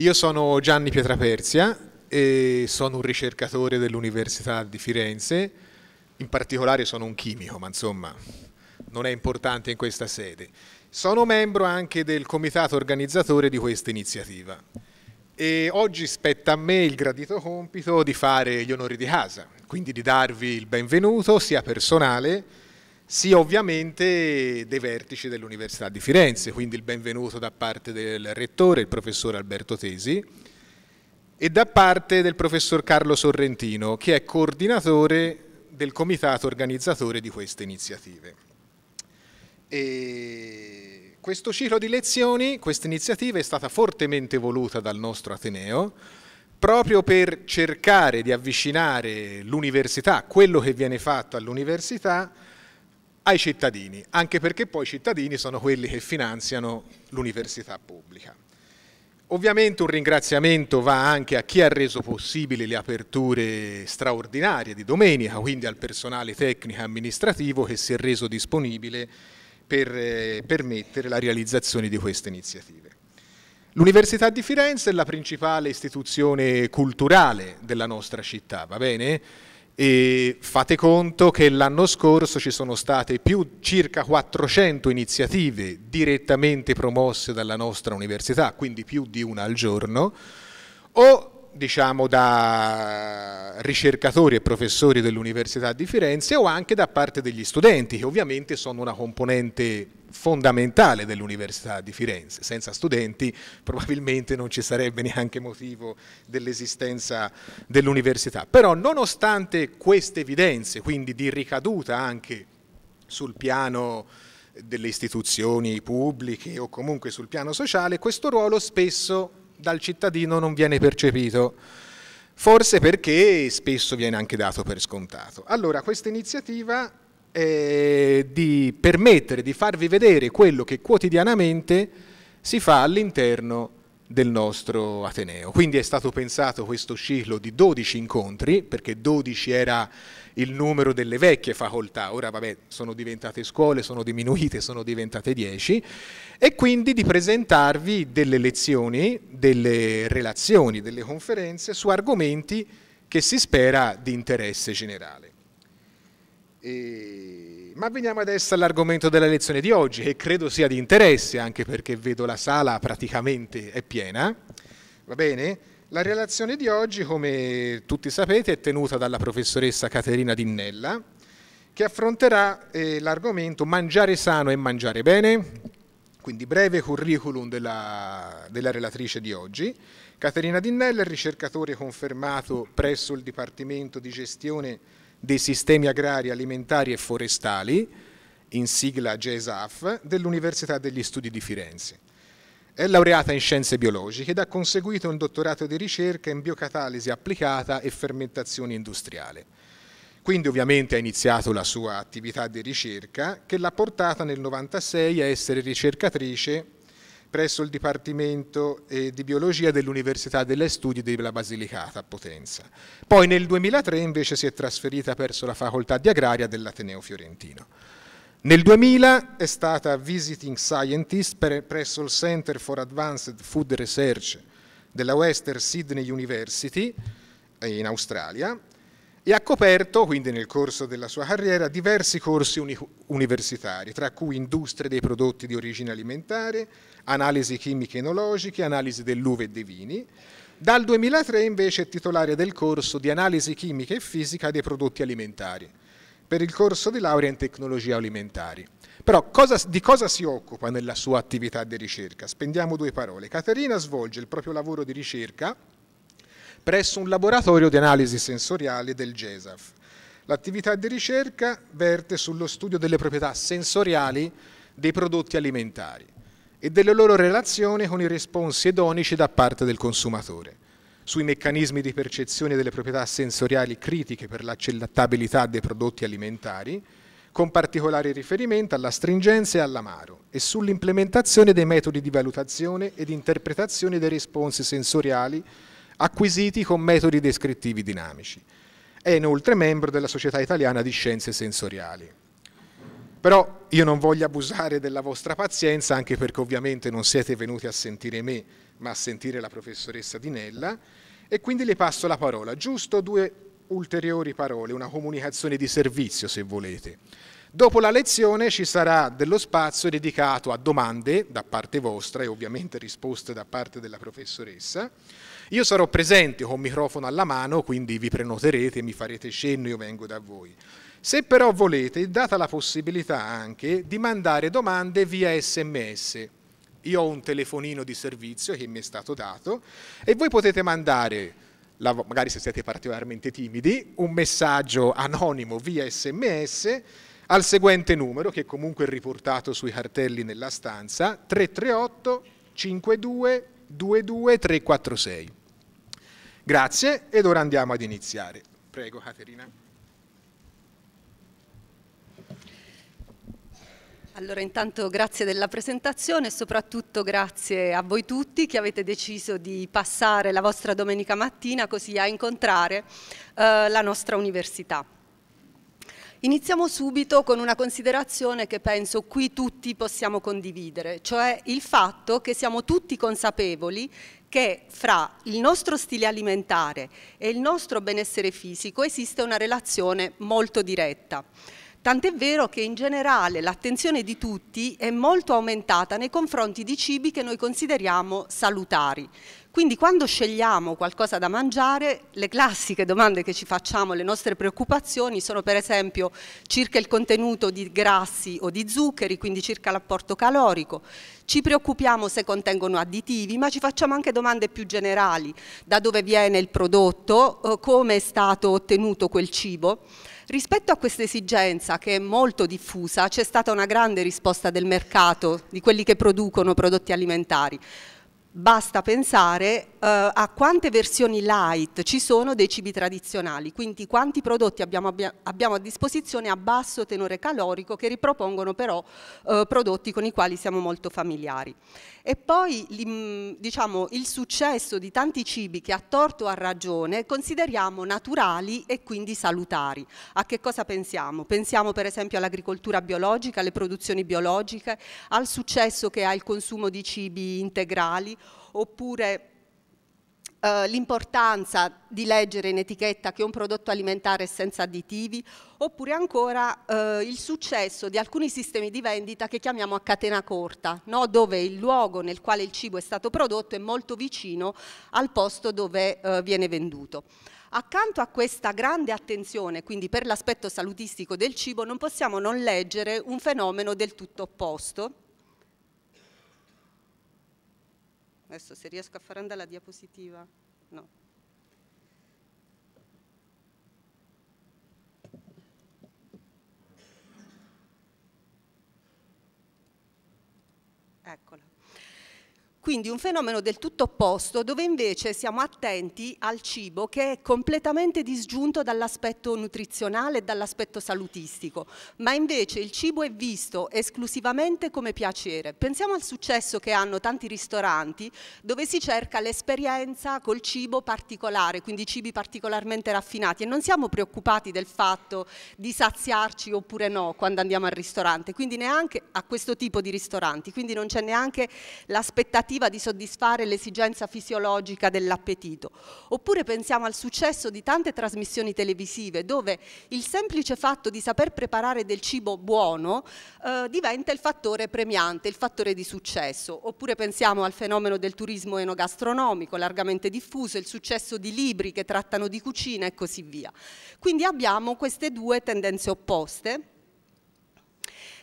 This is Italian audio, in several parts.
Io sono Gianni Pietraperzia e sono un ricercatore dell'Università di Firenze, in particolare sono un chimico, ma insomma non è importante in questa sede. Sono membro anche del comitato organizzatore di questa iniziativa e oggi spetta a me il gradito compito di fare gli onori di casa, quindi di darvi il benvenuto sia personale sia ovviamente dei vertici dell'Università di Firenze, quindi il benvenuto da parte del rettore, il professor Alberto Tesi, e da parte del professor Carlo Sorrentino, che è coordinatore del comitato organizzatore di queste iniziative. E questo ciclo di lezioni, questa iniziativa è stata fortemente voluta dal nostro Ateneo, proprio per cercare di avvicinare l'università, quello che viene fatto all'università, ai cittadini, anche perché poi i cittadini sono quelli che finanziano l'università pubblica. Ovviamente un ringraziamento va anche a chi ha reso possibili le aperture straordinarie di domenica, quindi al personale tecnico e amministrativo che si è reso disponibile per eh, permettere la realizzazione di queste iniziative. L'Università di Firenze è la principale istituzione culturale della nostra città, va bene? E fate conto che l'anno scorso ci sono state più circa 400 iniziative direttamente promosse dalla nostra università, quindi più di una al giorno, o diciamo da ricercatori e professori dell'Università di Firenze o anche da parte degli studenti, che ovviamente sono una componente fondamentale dell'Università di Firenze. Senza studenti probabilmente non ci sarebbe neanche motivo dell'esistenza dell'università. Però nonostante queste evidenze, quindi di ricaduta anche sul piano delle istituzioni pubbliche o comunque sul piano sociale, questo ruolo spesso dal cittadino non viene percepito, forse perché spesso viene anche dato per scontato. Allora, questa iniziativa è di permettere di farvi vedere quello che quotidianamente si fa all'interno del nostro Ateneo. Quindi è stato pensato questo ciclo di 12 incontri, perché 12 era il numero delle vecchie facoltà, ora vabbè sono diventate scuole, sono diminuite, sono diventate 10, e quindi di presentarvi delle lezioni, delle relazioni, delle conferenze su argomenti che si spera di interesse generale. E... Ma veniamo adesso all'argomento della lezione di oggi, che credo sia di interesse, anche perché vedo la sala praticamente è piena. Va bene? La relazione di oggi, come tutti sapete, è tenuta dalla professoressa Caterina Dinnella, che affronterà eh, l'argomento mangiare sano e mangiare bene, quindi breve curriculum della, della relatrice di oggi. Caterina Dinnella è ricercatore confermato presso il Dipartimento di Gestione dei Sistemi Agrari, Alimentari e Forestali, in sigla GESAF, dell'Università degli Studi di Firenze. È laureata in scienze biologiche ed ha conseguito un dottorato di ricerca in biocatalisi applicata e fermentazione industriale. Quindi ovviamente ha iniziato la sua attività di ricerca che l'ha portata nel 1996 a essere ricercatrice presso il Dipartimento eh, di Biologia dell'Università delle Studi della Basilicata a Potenza. Poi nel 2003 invece si è trasferita presso la Facoltà di Agraria dell'Ateneo Fiorentino. Nel 2000 è stata Visiting Scientist presso il Center for Advanced Food Research della Western Sydney University eh, in Australia e ha coperto, quindi nel corso della sua carriera, diversi corsi uni universitari, tra cui industria dei prodotti di origine alimentare, analisi chimiche enologiche, analisi dell'uva e dei vini. Dal 2003 invece è titolare del corso di analisi chimica e fisica dei prodotti alimentari, per il corso di laurea in tecnologia alimentari. Però cosa, di cosa si occupa nella sua attività di ricerca? Spendiamo due parole. Caterina svolge il proprio lavoro di ricerca presso un laboratorio di analisi sensoriale del GESAF. L'attività di ricerca verte sullo studio delle proprietà sensoriali dei prodotti alimentari e delle loro relazioni con i responsi edonici da parte del consumatore, sui meccanismi di percezione delle proprietà sensoriali critiche per l'accettabilità dei prodotti alimentari, con particolare riferimento alla stringenza e all'amaro, e sull'implementazione dei metodi di valutazione ed interpretazione dei responsi sensoriali acquisiti con metodi descrittivi dinamici. È inoltre membro della Società Italiana di Scienze Sensoriali. Però io non voglio abusare della vostra pazienza, anche perché ovviamente non siete venuti a sentire me, ma a sentire la professoressa Dinella, e quindi le passo la parola. Giusto due ulteriori parole, una comunicazione di servizio se volete. Dopo la lezione ci sarà dello spazio dedicato a domande da parte vostra e ovviamente risposte da parte della professoressa io sarò presente con microfono alla mano, quindi vi prenoterete, mi farete cenno, io vengo da voi. Se però volete, data la possibilità anche di mandare domande via sms. Io ho un telefonino di servizio che mi è stato dato e voi potete mandare, magari se siete particolarmente timidi, un messaggio anonimo via sms al seguente numero, che comunque è riportato sui cartelli nella stanza, 338 52 22346. Grazie ed ora andiamo ad iniziare. Prego Caterina. Allora intanto grazie della presentazione e soprattutto grazie a voi tutti che avete deciso di passare la vostra domenica mattina così a incontrare eh, la nostra università. Iniziamo subito con una considerazione che penso qui tutti possiamo condividere, cioè il fatto che siamo tutti consapevoli che fra il nostro stile alimentare e il nostro benessere fisico esiste una relazione molto diretta. Tant'è vero che in generale l'attenzione di tutti è molto aumentata nei confronti di cibi che noi consideriamo salutari. Quindi quando scegliamo qualcosa da mangiare, le classiche domande che ci facciamo, le nostre preoccupazioni sono per esempio circa il contenuto di grassi o di zuccheri, quindi circa l'apporto calorico. Ci preoccupiamo se contengono additivi, ma ci facciamo anche domande più generali, da dove viene il prodotto, eh, come è stato ottenuto quel cibo. Rispetto a questa esigenza che è molto diffusa c'è stata una grande risposta del mercato, di quelli che producono prodotti alimentari. Basta pensare uh, a quante versioni light ci sono dei cibi tradizionali, quindi quanti prodotti abbiamo, abbia, abbiamo a disposizione a basso tenore calorico che ripropongono però uh, prodotti con i quali siamo molto familiari. E poi diciamo, il successo di tanti cibi che a torto o a ragione consideriamo naturali e quindi salutari. A che cosa pensiamo? Pensiamo per esempio all'agricoltura biologica, alle produzioni biologiche, al successo che ha il consumo di cibi integrali oppure eh, l'importanza di leggere in etichetta che un prodotto alimentare è senza additivi, oppure ancora eh, il successo di alcuni sistemi di vendita che chiamiamo a catena corta, no? dove il luogo nel quale il cibo è stato prodotto è molto vicino al posto dove eh, viene venduto. Accanto a questa grande attenzione, quindi per l'aspetto salutistico del cibo, non possiamo non leggere un fenomeno del tutto opposto, Adesso se riesco a far andare la diapositiva, no. Eccola. Quindi un fenomeno del tutto opposto dove invece siamo attenti al cibo che è completamente disgiunto dall'aspetto nutrizionale e dall'aspetto salutistico, ma invece il cibo è visto esclusivamente come piacere. Pensiamo al successo che hanno tanti ristoranti dove si cerca l'esperienza col cibo particolare, quindi cibi particolarmente raffinati e non siamo preoccupati del fatto di saziarci oppure no quando andiamo al ristorante, quindi neanche a questo tipo di ristoranti, quindi non c'è neanche l'aspettativa tentativa di soddisfare l'esigenza fisiologica dell'appetito. Oppure pensiamo al successo di tante trasmissioni televisive dove il semplice fatto di saper preparare del cibo buono eh, diventa il fattore premiante, il fattore di successo. Oppure pensiamo al fenomeno del turismo enogastronomico largamente diffuso, il successo di libri che trattano di cucina e così via. Quindi abbiamo queste due tendenze opposte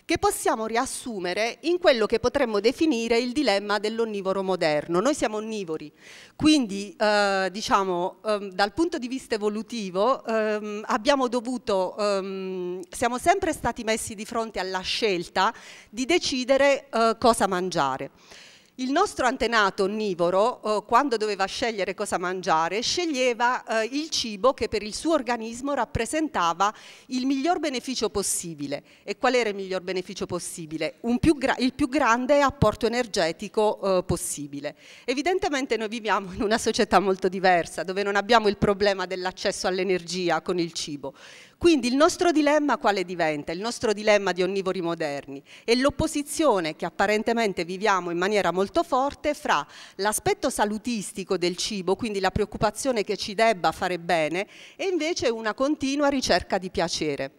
che possiamo riassumere in quello che potremmo definire il dilemma dell'onnivoro moderno. Noi siamo onnivori, quindi eh, diciamo, eh, dal punto di vista evolutivo eh, dovuto, ehm, siamo sempre stati messi di fronte alla scelta di decidere eh, cosa mangiare. Il nostro antenato onnivoro, eh, quando doveva scegliere cosa mangiare, sceglieva eh, il cibo che per il suo organismo rappresentava il miglior beneficio possibile. E qual era il miglior beneficio possibile? Più il più grande apporto energetico eh, possibile. Evidentemente noi viviamo in una società molto diversa, dove non abbiamo il problema dell'accesso all'energia con il cibo. Quindi il nostro dilemma quale diventa? Il nostro dilemma di onnivori moderni è l'opposizione che apparentemente viviamo in maniera molto forte fra l'aspetto salutistico del cibo, quindi la preoccupazione che ci debba fare bene, e invece una continua ricerca di piacere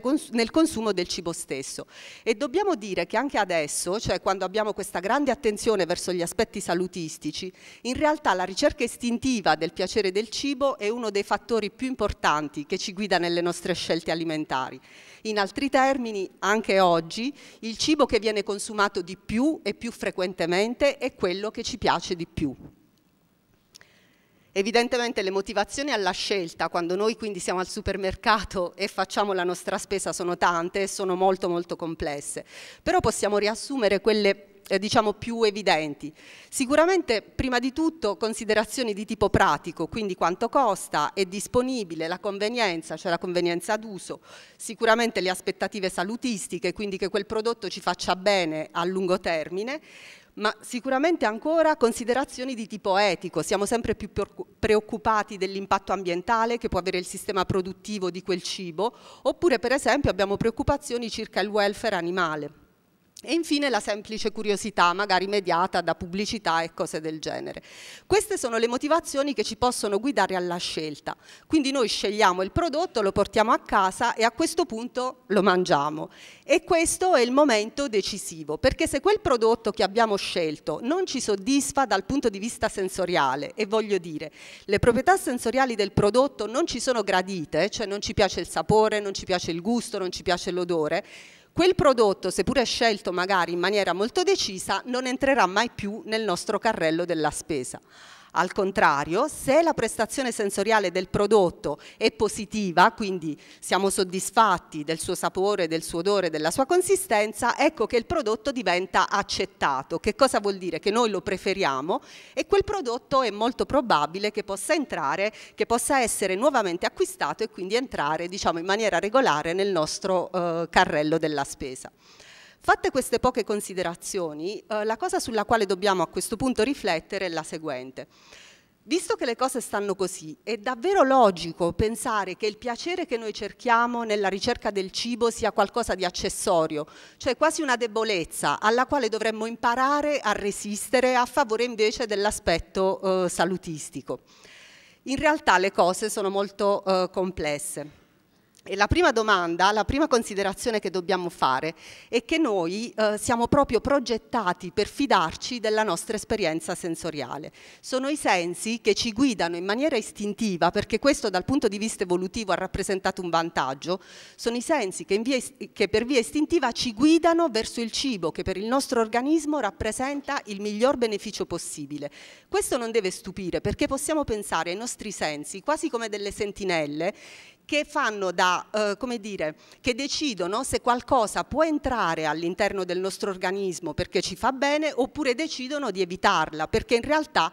cons nel consumo del cibo stesso. E dobbiamo dire che anche adesso, cioè quando abbiamo questa grande attenzione verso gli aspetti salutistici, in realtà la ricerca istintiva del piacere del cibo è uno dei fattori più importanti che ci guida nelle nostre scelte alimentari. In altri termini, anche oggi, il cibo che viene consumato di più e più frequentemente è quello che ci piace di più. Evidentemente le motivazioni alla scelta, quando noi quindi siamo al supermercato e facciamo la nostra spesa, sono tante e sono molto molto complesse, però possiamo riassumere quelle eh, diciamo più evidenti. Sicuramente prima di tutto considerazioni di tipo pratico, quindi quanto costa, è disponibile, la convenienza, cioè la convenienza d'uso, sicuramente le aspettative salutistiche, quindi che quel prodotto ci faccia bene a lungo termine ma sicuramente ancora considerazioni di tipo etico, siamo sempre più preoccupati dell'impatto ambientale che può avere il sistema produttivo di quel cibo, oppure per esempio abbiamo preoccupazioni circa il welfare animale. E infine la semplice curiosità, magari mediata da pubblicità e cose del genere. Queste sono le motivazioni che ci possono guidare alla scelta. Quindi noi scegliamo il prodotto, lo portiamo a casa e a questo punto lo mangiamo. E questo è il momento decisivo, perché se quel prodotto che abbiamo scelto non ci soddisfa dal punto di vista sensoriale, e voglio dire, le proprietà sensoriali del prodotto non ci sono gradite, cioè non ci piace il sapore, non ci piace il gusto, non ci piace l'odore, quel prodotto, seppure scelto magari in maniera molto decisa, non entrerà mai più nel nostro carrello della spesa. Al contrario, se la prestazione sensoriale del prodotto è positiva, quindi siamo soddisfatti del suo sapore, del suo odore, della sua consistenza, ecco che il prodotto diventa accettato. Che cosa vuol dire? Che noi lo preferiamo e quel prodotto è molto probabile che possa entrare, che possa essere nuovamente acquistato e quindi entrare diciamo, in maniera regolare nel nostro eh, carrello della spesa. Fatte queste poche considerazioni, eh, la cosa sulla quale dobbiamo a questo punto riflettere è la seguente. Visto che le cose stanno così, è davvero logico pensare che il piacere che noi cerchiamo nella ricerca del cibo sia qualcosa di accessorio, cioè quasi una debolezza alla quale dovremmo imparare a resistere a favore invece dell'aspetto eh, salutistico. In realtà le cose sono molto eh, complesse. E la prima domanda, la prima considerazione che dobbiamo fare è che noi eh, siamo proprio progettati per fidarci della nostra esperienza sensoriale. Sono i sensi che ci guidano in maniera istintiva, perché questo dal punto di vista evolutivo ha rappresentato un vantaggio, sono i sensi che, via che per via istintiva ci guidano verso il cibo, che per il nostro organismo rappresenta il miglior beneficio possibile. Questo non deve stupire, perché possiamo pensare ai nostri sensi quasi come delle sentinelle che fanno da, eh, come dire, che decidono se qualcosa può entrare all'interno del nostro organismo perché ci fa bene oppure decidono di evitarla perché in realtà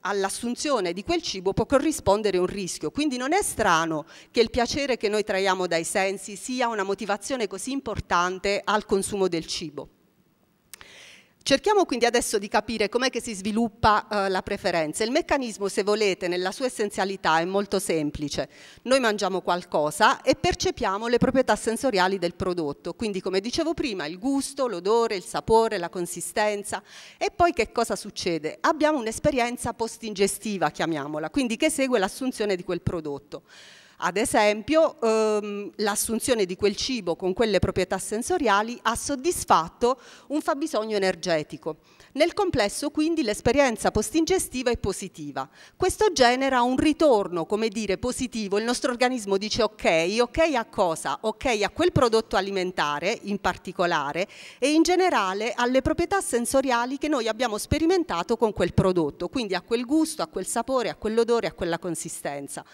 all'assunzione di quel cibo può corrispondere un rischio. Quindi non è strano che il piacere che noi traiamo dai sensi sia una motivazione così importante al consumo del cibo. Cerchiamo quindi adesso di capire com'è che si sviluppa eh, la preferenza. Il meccanismo, se volete, nella sua essenzialità è molto semplice. Noi mangiamo qualcosa e percepiamo le proprietà sensoriali del prodotto, quindi come dicevo prima, il gusto, l'odore, il sapore, la consistenza. E poi che cosa succede? Abbiamo un'esperienza post-ingestiva, chiamiamola, quindi che segue l'assunzione di quel prodotto. Ad esempio ehm, l'assunzione di quel cibo con quelle proprietà sensoriali ha soddisfatto un fabbisogno energetico. Nel complesso quindi l'esperienza post-ingestiva è positiva. Questo genera un ritorno, come dire, positivo. Il nostro organismo dice ok, ok a cosa? Ok a quel prodotto alimentare in particolare e in generale alle proprietà sensoriali che noi abbiamo sperimentato con quel prodotto, quindi a quel gusto, a quel sapore, a quell'odore, a quella consistenza.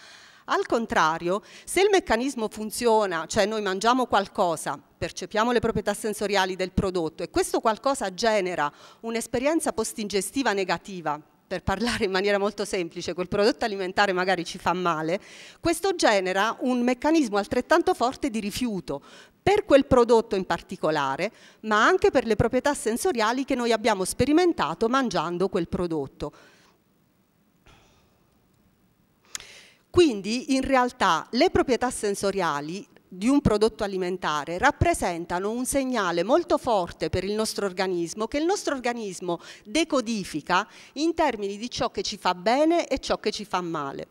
Al contrario, se il meccanismo funziona, cioè noi mangiamo qualcosa, percepiamo le proprietà sensoriali del prodotto e questo qualcosa genera un'esperienza post-ingestiva negativa, per parlare in maniera molto semplice, quel prodotto alimentare magari ci fa male, questo genera un meccanismo altrettanto forte di rifiuto per quel prodotto in particolare, ma anche per le proprietà sensoriali che noi abbiamo sperimentato mangiando quel prodotto. Quindi in realtà le proprietà sensoriali di un prodotto alimentare rappresentano un segnale molto forte per il nostro organismo che il nostro organismo decodifica in termini di ciò che ci fa bene e ciò che ci fa male.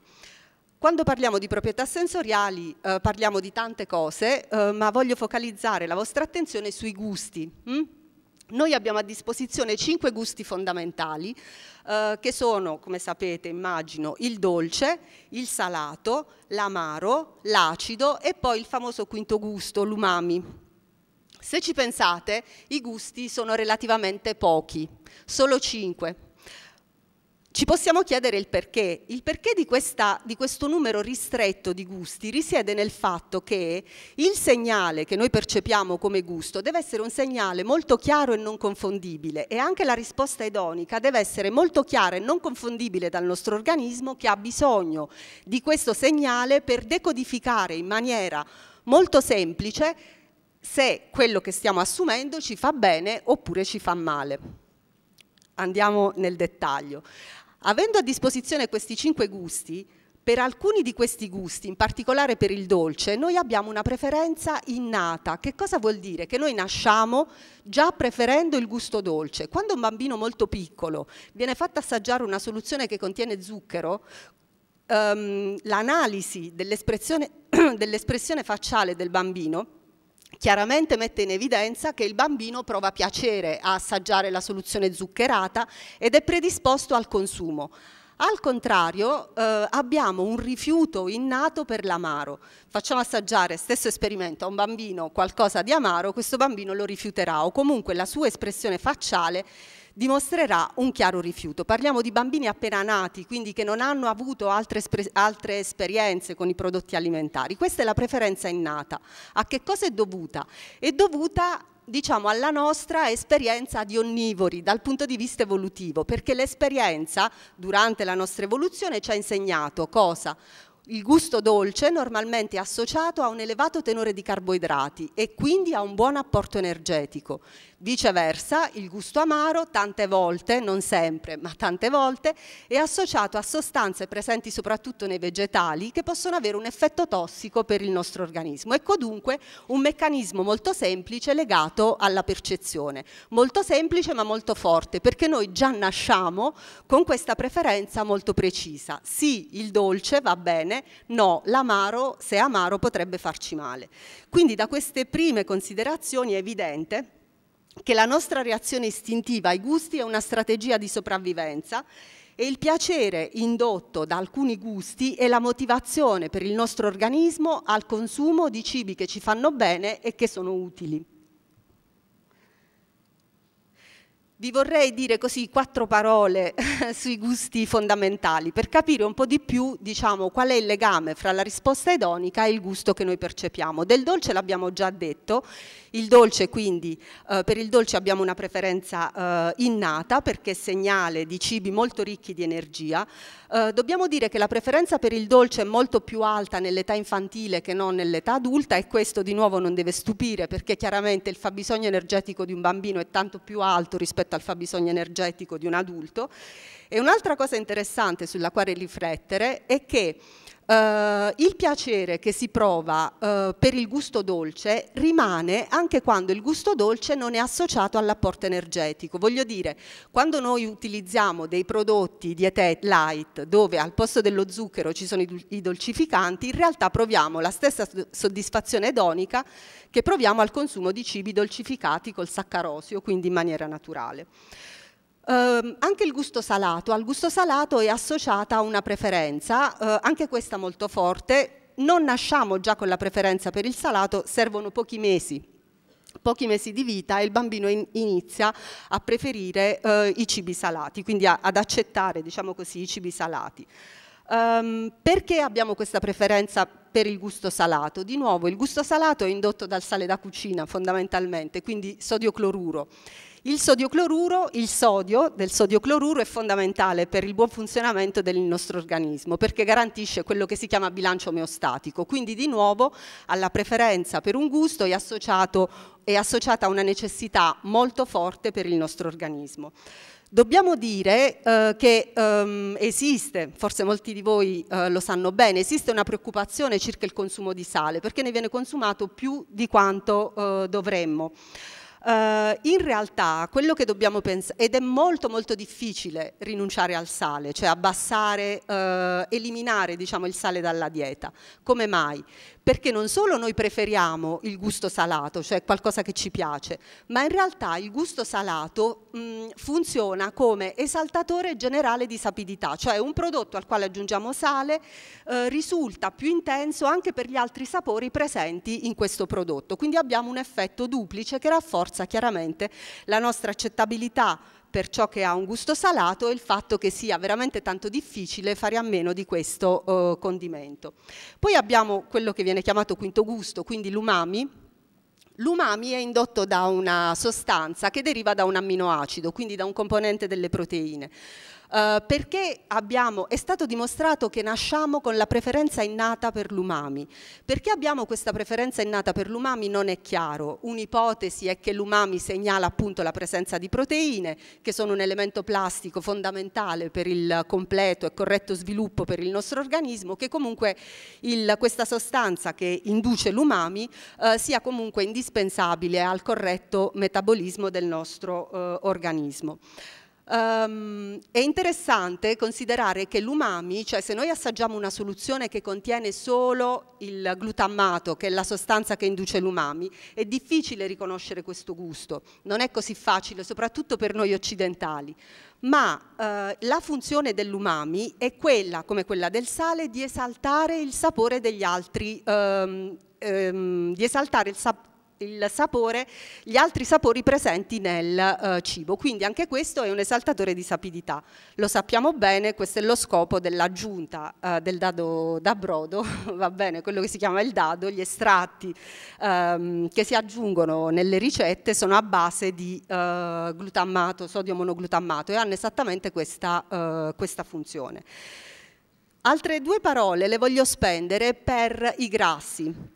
Quando parliamo di proprietà sensoriali eh, parliamo di tante cose, eh, ma voglio focalizzare la vostra attenzione sui gusti. Hm? Noi abbiamo a disposizione cinque gusti fondamentali eh, che sono, come sapete immagino, il dolce, il salato, l'amaro, l'acido e poi il famoso quinto gusto, l'umami. Se ci pensate, i gusti sono relativamente pochi, solo cinque. Ci possiamo chiedere il perché. Il perché di, questa, di, questo numero ristretto di gusti risiede nel fatto che il segnale che noi percepiamo come gusto deve essere un segnale molto chiaro e non confondibile e anche la risposta edonica deve essere molto chiara e non confondibile dal nostro organismo che ha bisogno di questo segnale per decodificare in maniera molto semplice se quello che stiamo assumendo ci fa bene oppure ci fa male andiamo nel dettaglio. Avendo a disposizione questi cinque gusti, per alcuni di questi gusti, in particolare per il dolce, noi abbiamo una preferenza innata. Che cosa vuol dire? Che noi nasciamo già preferendo il gusto dolce. Quando un bambino molto piccolo viene fatto assaggiare una soluzione che contiene zucchero, um, l'analisi dell'espressione dell facciale del bambino chiaramente mette in evidenza che il bambino prova piacere a assaggiare la soluzione zuccherata ed è predisposto al consumo. Al contrario, eh, abbiamo un rifiuto innato per l'amaro. Facciamo assaggiare stesso esperimento a un bambino qualcosa di amaro, questo bambino lo rifiuterà o comunque la sua espressione facciale dimostrerà un chiaro rifiuto. Parliamo di bambini appena nati, quindi che non hanno avuto altre, altre, esperienze con i prodotti alimentari. Questa è la preferenza innata. A che cosa è dovuta? È dovuta diciamo alla nostra esperienza di onnivori dal punto di vista evolutivo perché l'esperienza durante la nostra evoluzione ci ha insegnato cosa? il gusto dolce normalmente è associato a un elevato tenore di carboidrati e quindi a un buon apporto energetico. Viceversa, il gusto amaro tante volte, non sempre, ma tante volte, è associato a sostanze presenti soprattutto nei vegetali che possono avere un effetto tossico per il nostro organismo. Ecco dunque un meccanismo molto semplice legato alla percezione, molto semplice ma molto forte, perché noi già nasciamo con questa preferenza molto precisa. Sì, il dolce va bene, bene, no, l'amaro, se è amaro, potrebbe farci male. Quindi da queste prime considerazioni è evidente che la nostra reazione istintiva ai gusti è una strategia di sopravvivenza e il piacere indotto da alcuni gusti è la motivazione per il nostro organismo al consumo di cibi che ci fanno bene e che sono utili. Vi vorrei dire così quattro parole sui gusti fondamentali per capire un po' di più diciamo, qual è il legame fra la risposta edonica e il gusto che noi percepiamo. Del dolce l'abbiamo già detto, il dolce quindi eh, per il dolce abbiamo una preferenza eh, innata perché è segnale di cibi molto ricchi di energia. Eh, dobbiamo dire che la preferenza per il dolce è molto più alta nell'età infantile che non nell'età adulta e questo di nuovo non deve stupire perché chiaramente il fabbisogno energetico di un bambino è tanto più alto rispetto rispetto al fabbisogno energetico di un adulto. E un'altra cosa interessante sulla quale riflettere è che Uh, il piacere che si prova uh, per il gusto dolce rimane anche quando il gusto dolce non è associato all'apporto energetico. Voglio dire, quando noi utilizziamo dei prodotti dietet light dove al posto dello zucchero ci sono i, i dolcificanti, in realtà proviamo la stessa soddisfazione edonica che proviamo al consumo di cibi dolcificati col saccarosio, quindi in maniera naturale. Eh, anche il gusto salato, al gusto salato è associata una preferenza, eh, anche questa molto forte, non nasciamo già con la preferenza per il salato, servono pochi mesi pochi mesi di vita e il bambino in, inizia a preferire eh, i cibi salati, quindi a, ad accettare diciamo così, i cibi salati. Um, perché abbiamo questa preferenza per il gusto salato? Di nuovo, il gusto salato è indotto dal sale da cucina fondamentalmente, quindi sodio cloruro. Il sodio cloruro, il sodio del sodio cloruro è fondamentale per il buon funzionamento del nostro organismo perché garantisce quello che si chiama bilancio omeostatico, quindi di nuovo alla preferenza per un gusto è, associato, è associata una necessità molto forte per il nostro organismo. Dobbiamo dire eh, che ehm, esiste, forse molti di voi eh, lo sanno bene, esiste una preoccupazione circa il consumo di sale perché ne viene consumato più di quanto eh, dovremmo eh, in realtà quello che dobbiamo pensare, ed è molto molto difficile rinunciare al sale, cioè abbassare, eh, eliminare diciamo, il sale dalla dieta. Come mai? perché non solo noi preferiamo il gusto salato, cioè qualcosa che ci piace, ma in realtà il gusto salato mh, funziona come esaltatore generale di sapidità, cioè un prodotto al quale aggiungiamo sale eh, risulta più intenso anche per gli altri sapori presenti in questo prodotto. Quindi abbiamo un effetto duplice che rafforza chiaramente la nostra accettabilità per ciò che ha un gusto salato e il fatto che sia veramente tanto difficile fare a meno di questo eh, condimento. Poi abbiamo quello che viene chiamato quinto gusto, quindi l'umami, L'umami è indotto da una sostanza che deriva da un amminoacido, quindi da un componente delle proteine. Eh, perché abbiamo, è stato dimostrato che nasciamo con la preferenza innata per l'umami. Perché abbiamo questa preferenza innata per l'umami non è chiaro. Un'ipotesi è che l'umami segnala appunto la presenza di proteine, che sono un elemento plastico fondamentale per il completo e corretto sviluppo per il nostro organismo, che comunque il, questa sostanza che induce l'umami eh, sia comunque indispensabile al corretto metabolismo del nostro eh, organismo. Um, è interessante considerare che l'umami, cioè se noi assaggiamo una soluzione che contiene solo il glutammato, che è la sostanza che induce l'umami, è difficile riconoscere questo gusto, non è così facile, soprattutto per noi occidentali. Ma uh, la funzione dell'umami è quella, come quella del sale, di esaltare il sapore degli altri, um, um, di esaltare il sapore il sapore, gli altri sapori presenti nel eh, cibo. Quindi anche questo è un esaltatore di sapidità. Lo sappiamo bene, questo è lo scopo dell'aggiunta eh, del dado da brodo, va bene, quello che si chiama il dado, gli estratti ehm, che si aggiungono nelle ricette sono a base di eh, glutammato, sodio monoglutammato e hanno esattamente questa, eh, questa funzione. Altre due parole le voglio spendere per i grassi.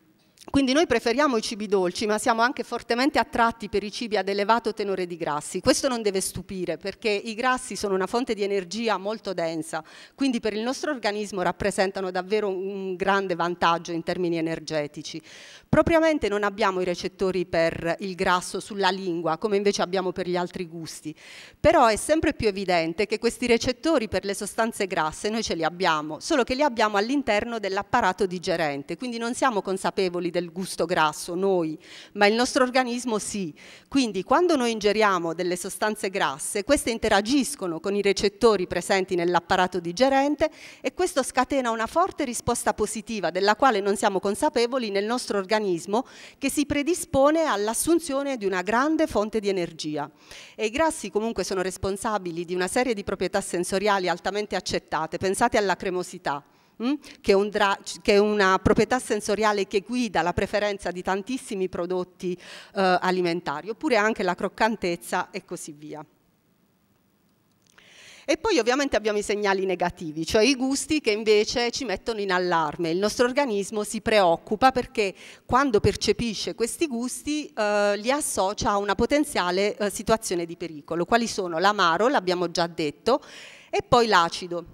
Quindi noi preferiamo i cibi dolci, ma siamo anche fortemente attratti per i cibi ad elevato tenore di grassi. Questo non deve stupire, perché i grassi sono una fonte di energia molto densa, quindi per il nostro organismo rappresentano davvero un grande vantaggio in termini energetici. Propriamente non abbiamo i recettori per il grasso sulla lingua, come invece abbiamo per gli altri gusti, però è sempre più evidente che questi recettori per le sostanze grasse noi ce li abbiamo, solo che li abbiamo all'interno dell'apparato digerente, quindi non siamo consapevoli del gusto grasso, noi, ma il nostro organismo sì. Quindi quando noi ingeriamo delle sostanze grasse, queste interagiscono con i recettori presenti nell'apparato digerente e questo scatena una forte risposta positiva della quale non siamo consapevoli nel nostro organismo che si predispone all'assunzione di una grande fonte di energia. E i grassi comunque sono responsabili di una serie di proprietà sensoriali altamente accettate, pensate alla cremosità. Mm, che, è che, è una proprietà sensoriale che guida la preferenza di tantissimi prodotti eh, alimentari, oppure anche la croccantezza e così via. E poi ovviamente abbiamo i segnali negativi, cioè i gusti che invece ci mettono in allarme. Il nostro organismo si preoccupa perché quando percepisce questi gusti eh, li associa a una potenziale eh, situazione di pericolo. Quali sono l'amaro, l'abbiamo già detto, e poi l'acido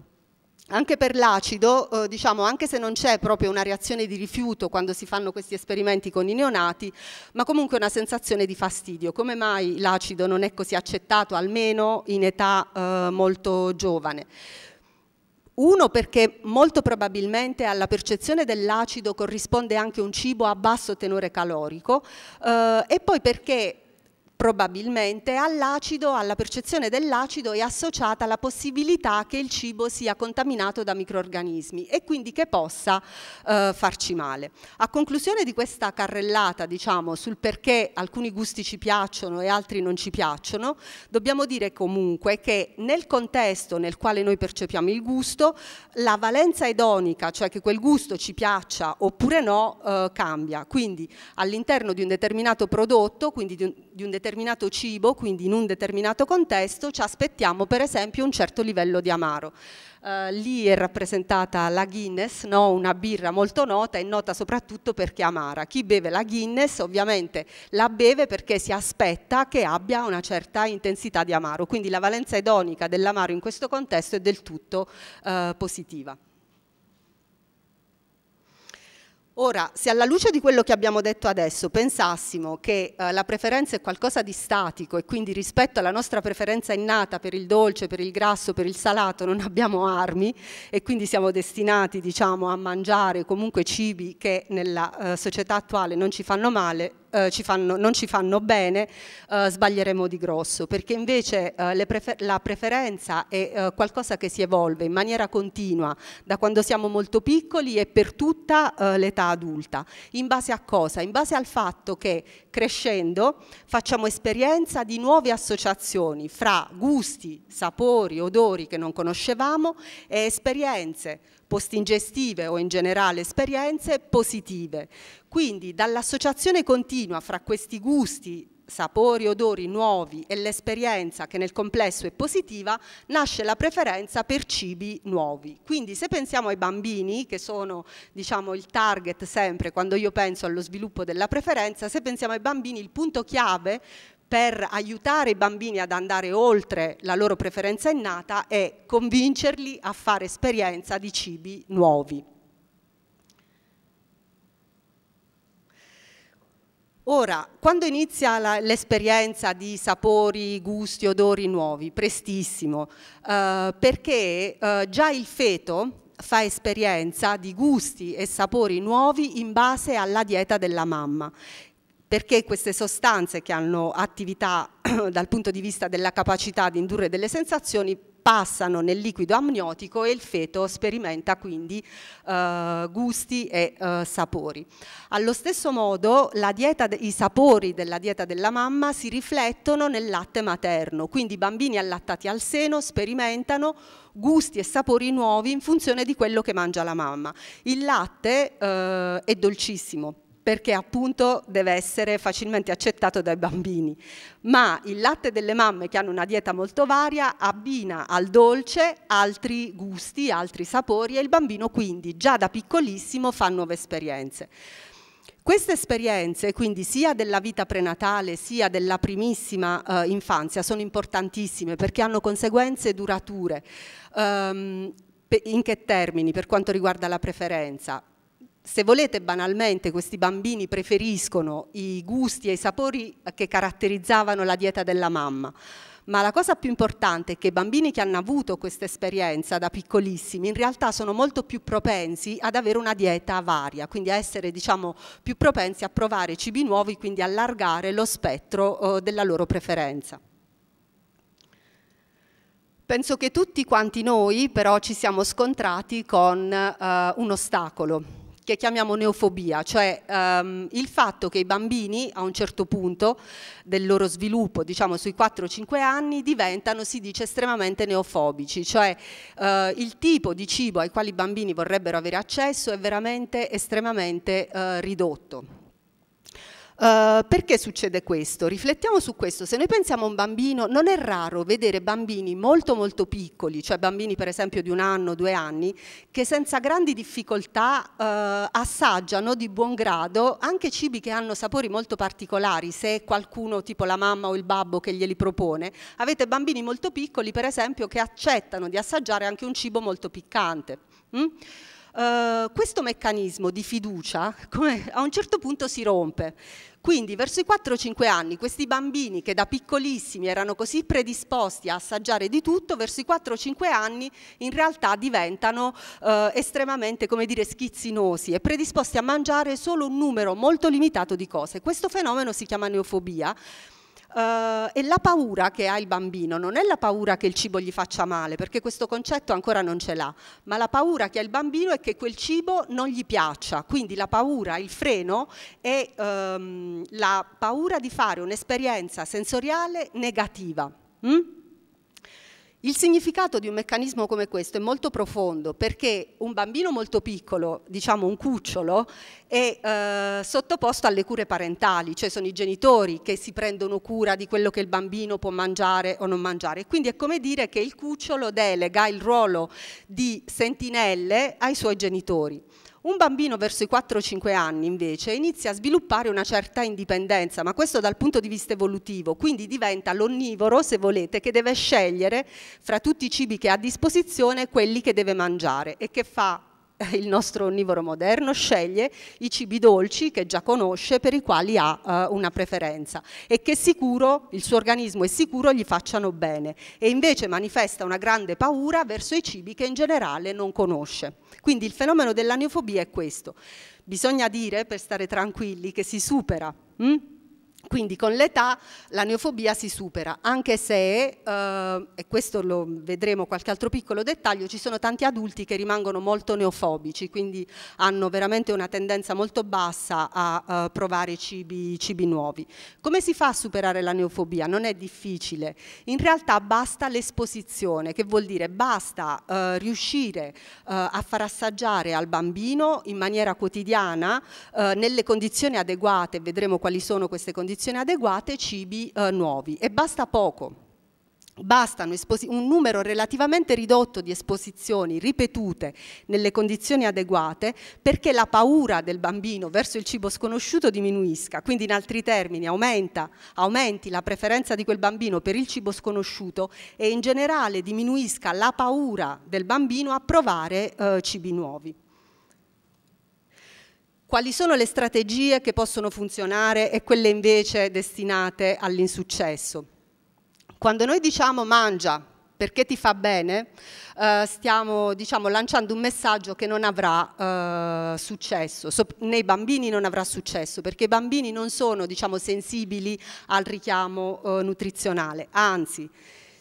anche per l'acido, eh, diciamo, anche se non c'è proprio una reazione di rifiuto quando si fanno questi esperimenti con i neonati, ma comunque una sensazione di fastidio. Come mai l'acido non è così accettato, almeno in età eh, molto giovane? Uno perché molto probabilmente alla percezione dell'acido corrisponde anche un cibo a basso tenore calorico eh, e poi perché Probabilmente all'acido, alla percezione dell'acido è associata la possibilità che il cibo sia contaminato da microorganismi e quindi che possa eh, farci male. A conclusione di questa carrellata diciamo, sul perché alcuni gusti ci piacciono e altri non ci piacciono, dobbiamo dire comunque che nel contesto nel quale noi percepiamo il gusto, la valenza edonica, cioè che quel gusto ci piaccia oppure no, eh, cambia. Quindi all'interno di un determinato prodotto, quindi di un, di un determinato determinato cibo, quindi in un determinato contesto, ci aspettiamo per esempio un certo livello di amaro. Uh, lì è rappresentata la Guinness, no? una birra molto nota e nota soprattutto perché è amara. Chi beve la Guinness ovviamente la beve perché si aspetta che abbia una certa intensità di amaro, quindi la valenza edonica dell'amaro in questo contesto è del tutto uh, positiva. Ora, se alla luce di quello che abbiamo detto adesso pensassimo che eh, la preferenza è qualcosa di statico e quindi rispetto alla nostra preferenza innata per il dolce, per il grasso, per il salato non abbiamo armi e quindi siamo destinati diciamo, a mangiare comunque cibi che nella eh, società attuale non ci fanno male, eh, ci fanno, non ci fanno bene, eh, sbaglieremo di grosso, perché invece eh, prefer la preferenza è eh, qualcosa che si evolve in maniera continua da quando siamo molto piccoli e per tutta eh, l'età adulta. In base a cosa? In base al fatto che crescendo facciamo esperienza di nuove associazioni fra gusti, sapori, odori che non conoscevamo e esperienze post-ingestive o in generale esperienze positive. Quindi dall'associazione continua fra questi gusti sapori, odori nuovi e l'esperienza che nel complesso è positiva, nasce la preferenza per cibi nuovi. Quindi se pensiamo ai bambini, che sono diciamo, il target sempre quando io penso allo sviluppo della preferenza, se pensiamo ai bambini il punto chiave per aiutare i bambini ad andare oltre la loro preferenza innata e convincerli a fare esperienza di cibi nuovi. Ora, quando inizia l'esperienza di sapori, gusti, odori nuovi? Prestissimo, eh, perché eh, già il feto fa esperienza di gusti e sapori nuovi in base alla dieta della mamma perché queste sostanze che hanno attività dal punto di vista della capacità di indurre delle sensazioni passano nel liquido amniotico e il feto sperimenta quindi eh, gusti e eh, sapori. Allo stesso modo dieta, i sapori della dieta della mamma si riflettono nel latte materno, quindi i bambini allattati al seno sperimentano gusti e sapori nuovi in funzione di quello che mangia la mamma. Il latte eh, è dolcissimo, perché appunto deve essere facilmente accettato dai bambini. Ma il latte delle mamme che hanno una dieta molto varia abbina al dolce altri gusti, altri sapori e il bambino quindi già da piccolissimo fa nuove esperienze. Queste esperienze, quindi sia della vita prenatale sia della primissima eh, infanzia, sono importantissime perché hanno conseguenze durature. Um, in che termini per quanto riguarda la preferenza? se volete banalmente questi bambini preferiscono i gusti e i sapori che caratterizzavano la dieta della mamma. Ma la cosa più importante è che i bambini che hanno avuto questa esperienza da piccolissimi in realtà sono molto più propensi ad avere una dieta varia, quindi a essere diciamo, più propensi a provare cibi nuovi, quindi allargare lo spettro eh, della loro preferenza. Penso che tutti quanti noi però ci siamo scontrati con eh, un ostacolo che chiamiamo neofobia, cioè ehm, il fatto che i bambini a un certo punto del loro sviluppo, diciamo sui 4-5 anni, diventano, si dice, estremamente neofobici, cioè eh, il tipo di cibo ai quali i bambini vorrebbero avere accesso è veramente estremamente eh, ridotto. Eh, perché succede questo? Riflettiamo su questo, se noi pensiamo a un bambino, non è raro vedere bambini molto molto piccoli, cioè bambini per esempio di un anno, due anni, che senza grandi difficoltà uh, assaggiano di buon grado anche cibi che hanno sapori molto particolari, se qualcuno tipo la mamma o il babbo che glieli propone. Avete bambini molto piccoli per esempio che accettano di assaggiare anche un cibo molto piccante. Mm? Eh, questo meccanismo di fiducia come, a un certo punto si rompe. Quindi verso i 4-5 anni questi bambini che da piccolissimi erano così predisposti a assaggiare di tutto, verso i 4-5 anni in realtà diventano eh, estremamente come dire, schizzinosi e predisposti a mangiare solo un numero molto limitato di cose. Questo fenomeno si chiama neofobia Uh, e la paura che ha il bambino non è la paura che il cibo gli faccia male, perché questo concetto ancora non ce l'ha, ma la paura che ha il bambino è che quel cibo non gli piaccia, quindi la paura, il freno è um, la paura di fare un'esperienza sensoriale negativa. Mm? Il significato di un meccanismo come questo è molto profondo perché un bambino molto piccolo, diciamo un cucciolo, è eh, sottoposto alle cure parentali, cioè sono i genitori che si prendono cura di quello che il bambino può mangiare o non mangiare. Quindi è come dire che il cucciolo delega il ruolo di sentinelle ai suoi genitori. Un bambino verso i 4-5 anni invece inizia a sviluppare una certa indipendenza, ma questo dal punto di vista evolutivo, quindi diventa l'onnivoro, se volete, che deve scegliere fra tutti i cibi che ha a disposizione quelli che deve mangiare e che fa il nostro onnivoro moderno sceglie i cibi dolci che già conosce per i quali ha eh, una preferenza e che sicuro il suo organismo è sicuro gli facciano bene e invece manifesta una grande paura verso i cibi che in generale non conosce. Quindi il fenomeno dell'aniofobia è questo. Bisogna dire, per stare tranquilli, che si supera. Hm? Quindi con l'età la neofobia si supera, anche se, eh, e questo lo vedremo qualche altro piccolo dettaglio, ci sono tanti adulti che rimangono molto neofobici, quindi hanno veramente una tendenza molto bassa a eh, provare cibi, cibi nuovi. Come si fa a superare la neofobia? Non è difficile, in realtà basta l'esposizione, che vuol dire basta eh, riuscire eh, a far assaggiare al bambino in maniera quotidiana, eh, nelle condizioni adeguate, vedremo quali sono queste condizioni, condizioni adeguate cibi eh, nuovi e basta poco. Bastano un numero relativamente ridotto di esposizioni ripetute nelle condizioni adeguate perché la paura del bambino verso il cibo sconosciuto diminuisca, quindi in altri termini aumenta, aumenti la preferenza di quel bambino per il cibo sconosciuto e in generale diminuisca la paura del bambino a provare eh, cibi nuovi quali sono le strategie che possono funzionare e quelle invece destinate all'insuccesso. Quando noi diciamo mangia perché ti fa bene, eh, stiamo diciamo, lanciando un messaggio che non avrà eh, successo, nei bambini non avrà successo, perché i bambini non sono diciamo, sensibili al richiamo eh, nutrizionale, anzi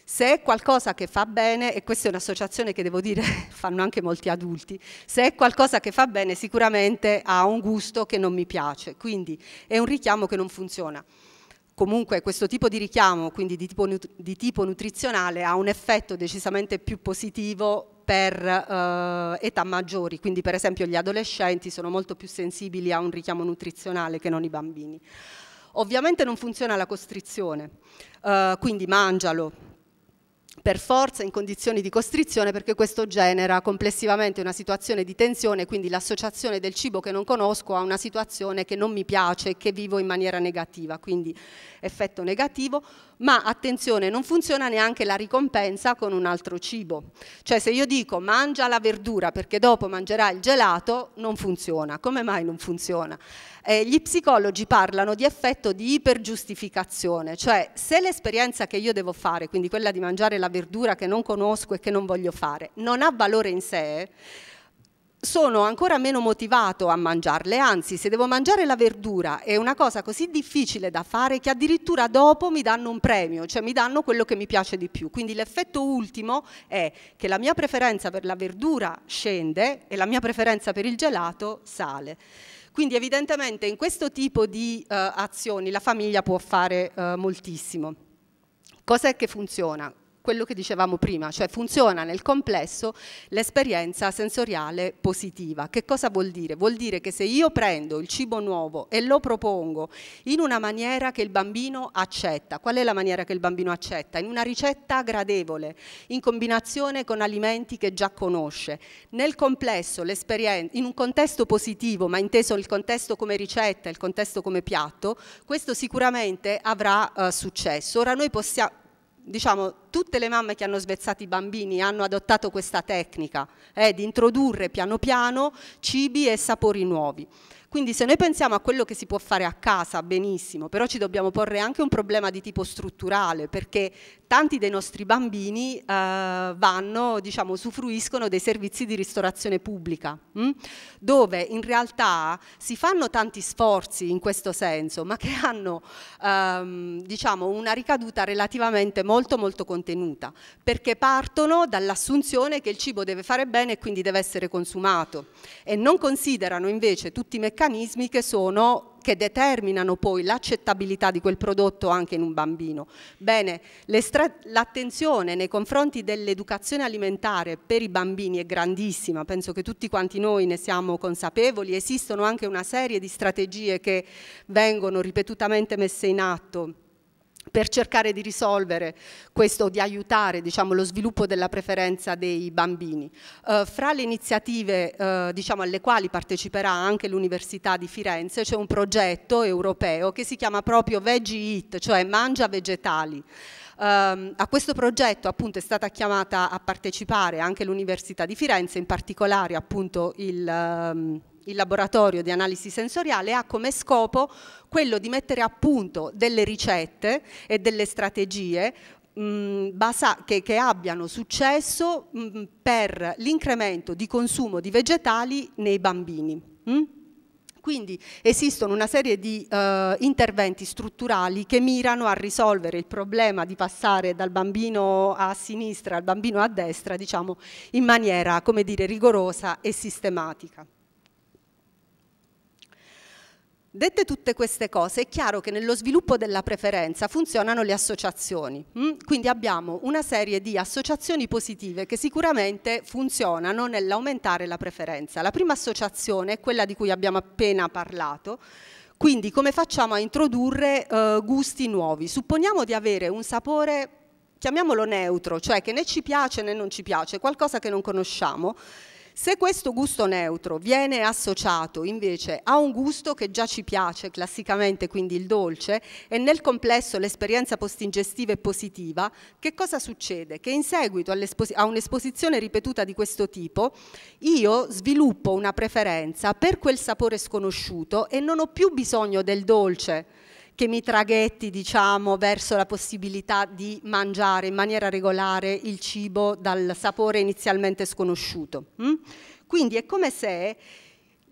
se è qualcosa che fa bene, e questa è un'associazione che devo dire fanno anche molti adulti, se è qualcosa che fa bene sicuramente ha un gusto che non mi piace, quindi è un richiamo che non funziona. Comunque questo tipo di richiamo, quindi di tipo, di tipo nutrizionale, ha un effetto decisamente più positivo per eh, età maggiori, quindi per esempio gli adolescenti sono molto più sensibili a un richiamo nutrizionale che non i bambini. Ovviamente non funziona la costrizione, eh, quindi mangialo, per forza in condizioni di costrizione perché questo genera complessivamente una situazione di tensione, quindi l'associazione del cibo che non conosco a una situazione che non mi piace e che vivo in maniera negativa, quindi effetto negativo ma attenzione, non funziona neanche la ricompensa con un altro cibo. Cioè se io dico mangia la verdura perché dopo mangerai il gelato, non funziona. Come mai non funziona? Eh, gli psicologi parlano di effetto di ipergiustificazione, cioè se l'esperienza che io devo fare, quindi quella di mangiare la verdura che non conosco e che non voglio fare, non ha valore in sé, sono ancora meno motivato a mangiarle, anzi se devo mangiare la verdura è una cosa così difficile da fare che addirittura dopo mi danno un premio, cioè mi danno quello che mi piace di più. Quindi l'effetto ultimo è che la mia preferenza per la verdura scende e la mia preferenza per il gelato sale. Quindi evidentemente in questo tipo di eh, azioni la famiglia può fare eh, moltissimo. Cos'è che funziona? quello che dicevamo prima, cioè funziona nel complesso l'esperienza sensoriale positiva. Che cosa vuol dire? Vuol dire che se io prendo il cibo nuovo e lo propongo in una maniera che il bambino accetta, qual è la maniera che il bambino accetta? In una ricetta gradevole, in combinazione con alimenti che già conosce. Nel complesso, in un contesto positivo, ma inteso il contesto come ricetta, il contesto come piatto, questo sicuramente avrà eh, successo. Ora noi possiamo diciamo, tutte le mamme che hanno svezzato i bambini hanno adottato questa tecnica eh, di introdurre piano piano cibi e sapori nuovi. Quindi se noi pensiamo a quello che si può fare a casa, benissimo, però ci dobbiamo porre anche un problema di tipo strutturale, perché tanti dei nostri bambini eh, vanno, diciamo, usufruiscono dei servizi di ristorazione pubblica, mh? Mm? dove in realtà si fanno tanti sforzi in questo senso, ma che hanno ehm, diciamo, una ricaduta relativamente molto molto contenuta, perché partono dall'assunzione che il cibo deve fare bene e quindi deve essere consumato e non considerano invece tutti i meccanismi meccanismi che sono che determinano poi l'accettabilità di quel prodotto anche in un bambino. Bene, l'attenzione nei confronti dell'educazione alimentare per i bambini è grandissima, penso che tutti quanti noi ne siamo consapevoli, esistono anche una serie di strategie che vengono ripetutamente messe in atto per cercare di risolvere questo, di aiutare diciamo, lo sviluppo della preferenza dei bambini. Eh, fra le iniziative eh, diciamo, alle quali parteciperà anche l'Università di Firenze c'è un progetto europeo che si chiama proprio Veggie Eat, cioè Mangia Vegetali. Um, a questo progetto appunto è stata chiamata a partecipare anche l'Università di Firenze, in particolare appunto il... Um, il laboratorio di analisi sensoriale ha come scopo quello di mettere a punto delle ricette e delle strategie mh, mm, che, che, abbiano successo mh, mm, per l'incremento di consumo di vegetali nei bambini. Mh? Mm? Quindi esistono una serie di eh, interventi strutturali che mirano a risolvere il problema di passare dal bambino a sinistra al bambino a destra, diciamo, in maniera, come dire, rigorosa e sistematica. Dette tutte queste cose, è chiaro che nello sviluppo della preferenza funzionano le associazioni, mm? quindi abbiamo una serie di associazioni positive che sicuramente funzionano nell'aumentare la preferenza. La prima associazione è quella di cui abbiamo appena parlato, quindi come facciamo a introdurre eh, gusti nuovi? Supponiamo di avere un sapore, chiamiamolo neutro, cioè che né ci piace né non ci piace, qualcosa che non conosciamo, se questo gusto neutro viene associato invece a un gusto che già ci piace, classicamente quindi il dolce, e nel complesso l'esperienza post-ingestiva è positiva, che cosa succede? Che in seguito a un'esposizione ripetuta di questo tipo, io sviluppo una preferenza per quel sapore sconosciuto e non ho più bisogno del dolce che mi traghetti diciamo, verso la possibilità di mangiare in maniera regolare il cibo dal sapore inizialmente sconosciuto. Mm? Quindi è come se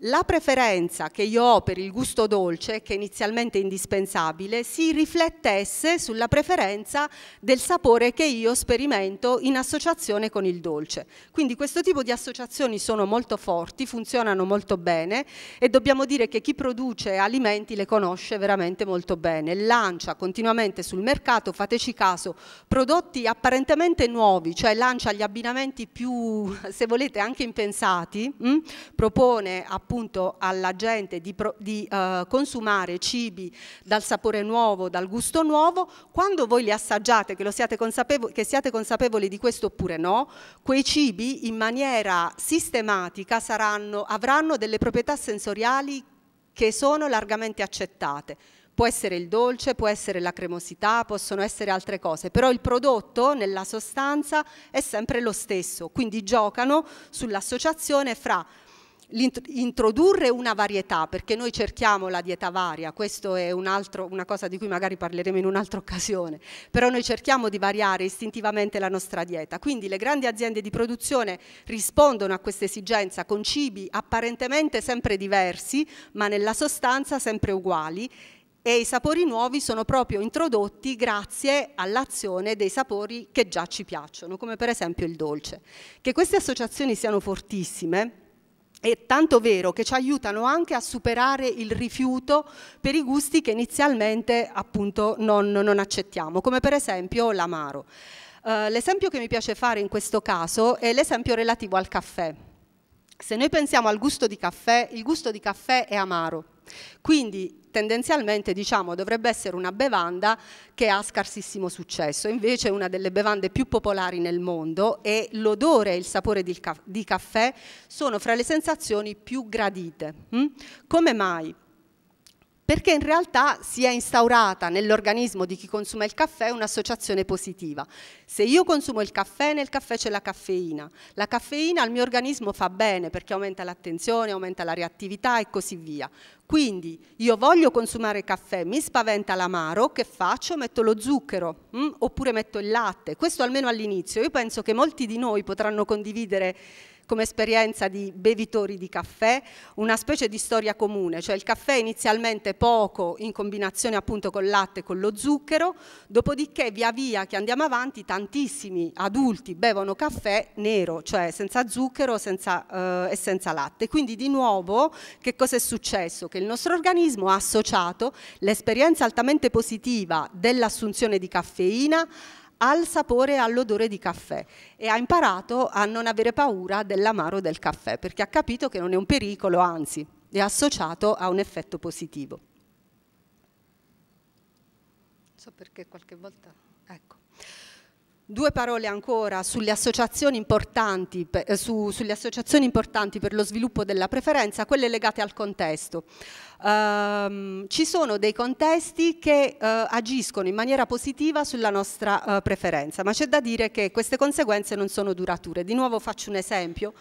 la preferenza che io ho per il gusto dolce, che è inizialmente indispensabile, si riflettesse sulla preferenza del sapore che io sperimento in associazione con il dolce. Quindi questo tipo di associazioni sono molto forti, funzionano molto bene e dobbiamo dire che chi produce alimenti le conosce veramente molto bene. Lancia continuamente sul mercato, fateci caso, prodotti apparentemente nuovi, cioè lancia gli abbinamenti più, se volete, anche impensati, mh? Hm, propone appunto appunto alla gente di, di eh, consumare cibi dal sapore nuovo, dal gusto nuovo, quando voi li assaggiate, che, siate, consapevoli, che siate consapevoli di questo oppure no, quei cibi in maniera sistematica saranno, avranno delle proprietà sensoriali che sono largamente accettate. Può essere il dolce, può essere la cremosità, possono essere altre cose, però il prodotto nella sostanza è sempre lo stesso, quindi giocano sull'associazione fra introdurre una varietà, perché noi cerchiamo la dieta varia, questo è un altro, una cosa di cui magari parleremo in un'altra occasione, però noi cerchiamo di variare istintivamente la nostra dieta, quindi le grandi aziende di produzione rispondono a questa esigenza con cibi apparentemente sempre diversi, ma nella sostanza sempre uguali e i sapori nuovi sono proprio introdotti grazie all'azione dei sapori che già ci piacciono, come per esempio il dolce. Che queste associazioni siano fortissime è tanto vero che ci aiutano anche a superare il rifiuto per i gusti che inizialmente appunto non, non accettiamo, come per esempio l'amaro. Uh, l'esempio che mi piace fare in questo caso è l'esempio relativo al caffè. Se noi pensiamo al gusto di caffè, il gusto di caffè è amaro. Quindi tendenzialmente diciamo, dovrebbe essere una bevanda che ha scarsissimo successo, invece è una delle bevande più popolari nel mondo e l'odore e il sapore di, caffè sono fra le sensazioni più gradite. Hm? Come mai? perché in realtà si è instaurata nell'organismo di chi consuma il caffè un'associazione positiva. Se io consumo il caffè, nel caffè c'è la caffeina. La caffeina al mio organismo fa bene perché aumenta l'attenzione, aumenta la reattività e così via. Quindi io voglio consumare caffè, mi spaventa l'amaro, che faccio? Metto lo zucchero mh? Mm? oppure metto il latte. Questo almeno all'inizio. Io penso che molti di noi potranno condividere come esperienza di bevitori di caffè, una specie di storia comune, cioè il caffè inizialmente poco in combinazione appunto col latte e con lo zucchero, dopodiché via via che andiamo avanti tantissimi adulti bevono caffè nero, cioè senza zucchero senza, eh, e senza latte. Quindi di nuovo che cosa è successo? Che il nostro organismo ha associato l'esperienza altamente positiva dell'assunzione di caffeina al sapore e all'odore di caffè e ha imparato a non avere paura dell'amaro del caffè perché ha capito che non è un pericolo, anzi è associato a un effetto positivo. So perché qualche volta... Ecco. Due parole ancora sulle associazioni, per, eh, su, sulle associazioni importanti per lo sviluppo della preferenza, quelle legate al contesto ehm, ci sono dei contesti che eh, agiscono in maniera positiva sulla nostra eh, preferenza, ma c'è da dire che queste conseguenze non sono durature. Di nuovo faccio un esempio.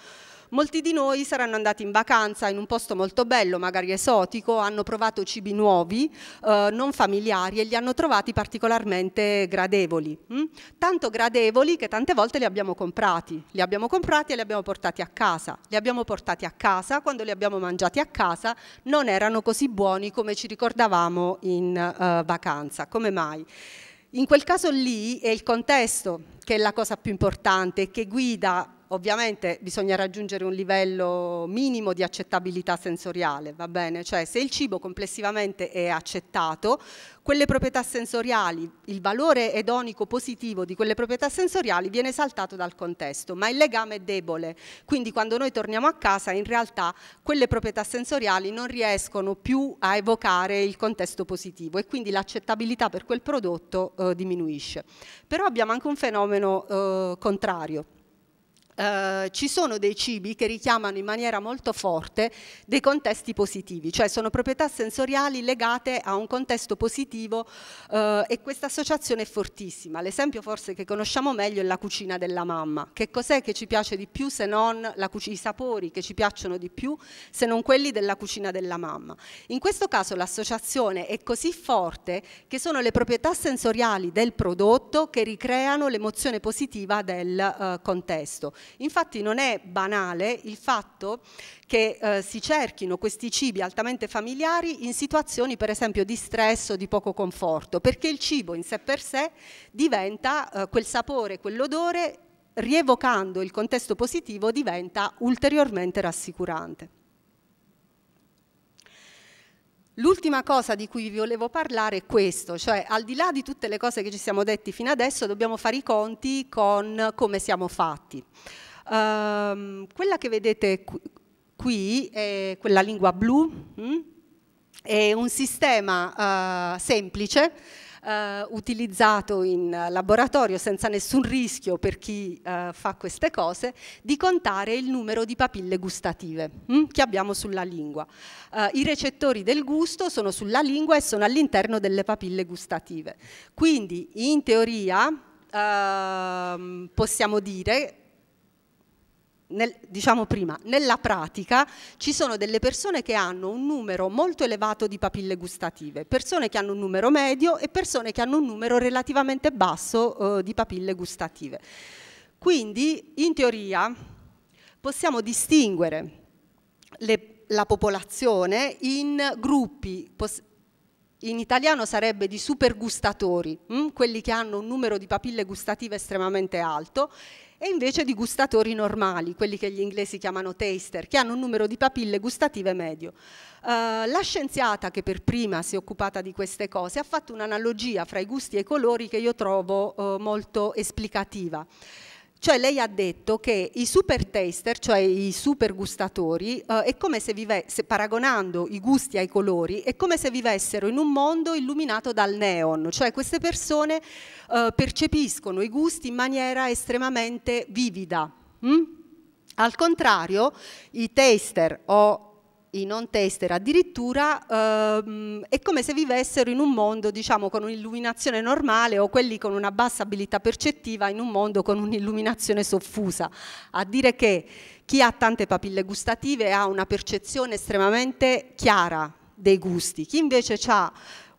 Molti di noi saranno andati in vacanza in un posto molto bello, magari esotico, hanno provato cibi nuovi, eh, non familiari e li hanno trovati particolarmente gradevoli. Hm? Tanto gradevoli che tante volte li abbiamo comprati, li abbiamo comprati e li abbiamo portati a casa. Li abbiamo portati a casa, quando li abbiamo mangiati a casa non erano così buoni come ci ricordavamo in eh, vacanza. Come mai? In quel caso lì è il contesto che è la cosa più importante, che guida Ovviamente bisogna raggiungere un livello minimo di accettabilità sensoriale, va bene? Cioè se il cibo complessivamente è accettato, quelle proprietà sensoriali, il valore edonico positivo di quelle proprietà sensoriali viene saltato dal contesto, ma il legame è debole. Quindi quando noi torniamo a casa in realtà quelle proprietà sensoriali non riescono più a evocare il contesto positivo e quindi l'accettabilità per quel prodotto eh, diminuisce. Però abbiamo anche un fenomeno eh, contrario eh, ci sono dei cibi che richiamano in maniera molto forte dei contesti positivi, cioè sono proprietà sensoriali legate a un contesto positivo eh, e questa associazione è fortissima. L'esempio forse che conosciamo meglio è la cucina della mamma. Che cos'è che ci piace di più se non i sapori che ci piacciono di più se non quelli della cucina della mamma? In questo caso l'associazione è così forte che sono le proprietà sensoriali del prodotto che ricreano l'emozione positiva del eh, contesto. Infatti non è banale il fatto che eh, si cerchino questi cibi altamente familiari in situazioni per esempio di stress o di poco conforto, perché il cibo in sé per sé diventa eh, quel sapore, quell'odore rievocando il contesto positivo diventa ulteriormente rassicurante. L'ultima cosa di cui vi volevo parlare è questo, cioè al di là di tutte le cose che ci siamo detti fino adesso dobbiamo fare i conti con come siamo fatti. Um, quella che vedete qui è quella lingua blu, mh? Mm? è un sistema uh, semplice eh, utilizzato in laboratorio senza nessun rischio per chi eh, fa queste cose, di contare il numero di papille gustative hm, che abbiamo sulla lingua. Eh, I recettori del gusto sono sulla lingua e sono all'interno delle papille gustative. Quindi in teoria ehm, possiamo dire nel, diciamo prima, nella pratica ci sono delle persone che hanno un numero molto elevato di papille gustative, persone che hanno un numero medio e persone che hanno un numero relativamente basso eh, di papille gustative. Quindi, in teoria, possiamo distinguere le, la popolazione in gruppi, in italiano sarebbe di supergustatori, mh? Mm? quelli che hanno un numero di papille gustative estremamente alto, e invece di gustatori normali, quelli che gli inglesi chiamano taster, che hanno un numero di papille gustative medio. Uh, la scienziata che per prima si è occupata di queste cose ha fatto un'analogia fra i gusti e i colori che io trovo uh, molto esplicativa. Cioè lei ha detto che i super taster, cioè i super gustatori, eh, è come se vivesse, paragonando i gusti ai colori, è come se vivessero in un mondo illuminato dal neon, cioè queste persone eh, percepiscono i gusti in maniera estremamente vivida. Mm? Al contrario, i taster o i non tester addirittura ehm, è come se vivessero in un mondo diciamo con un'illuminazione normale o quelli con una bassa abilità percettiva in un mondo con un'illuminazione soffusa a dire che chi ha tante papille gustative ha una percezione estremamente chiara dei gusti chi invece ha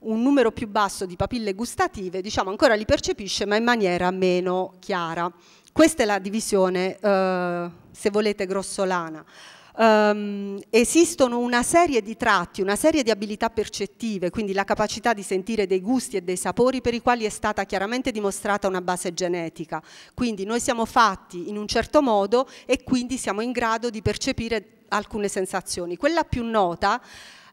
un numero più basso di papille gustative diciamo ancora li percepisce ma in maniera meno chiara questa è la divisione eh, se volete grossolana Um, esistono una serie di tratti, una serie di abilità percettive, quindi la capacità di sentire dei gusti e dei sapori per i quali è stata chiaramente dimostrata una base genetica. Quindi noi siamo fatti in un certo modo e quindi siamo in grado di percepire alcune sensazioni. Quella più nota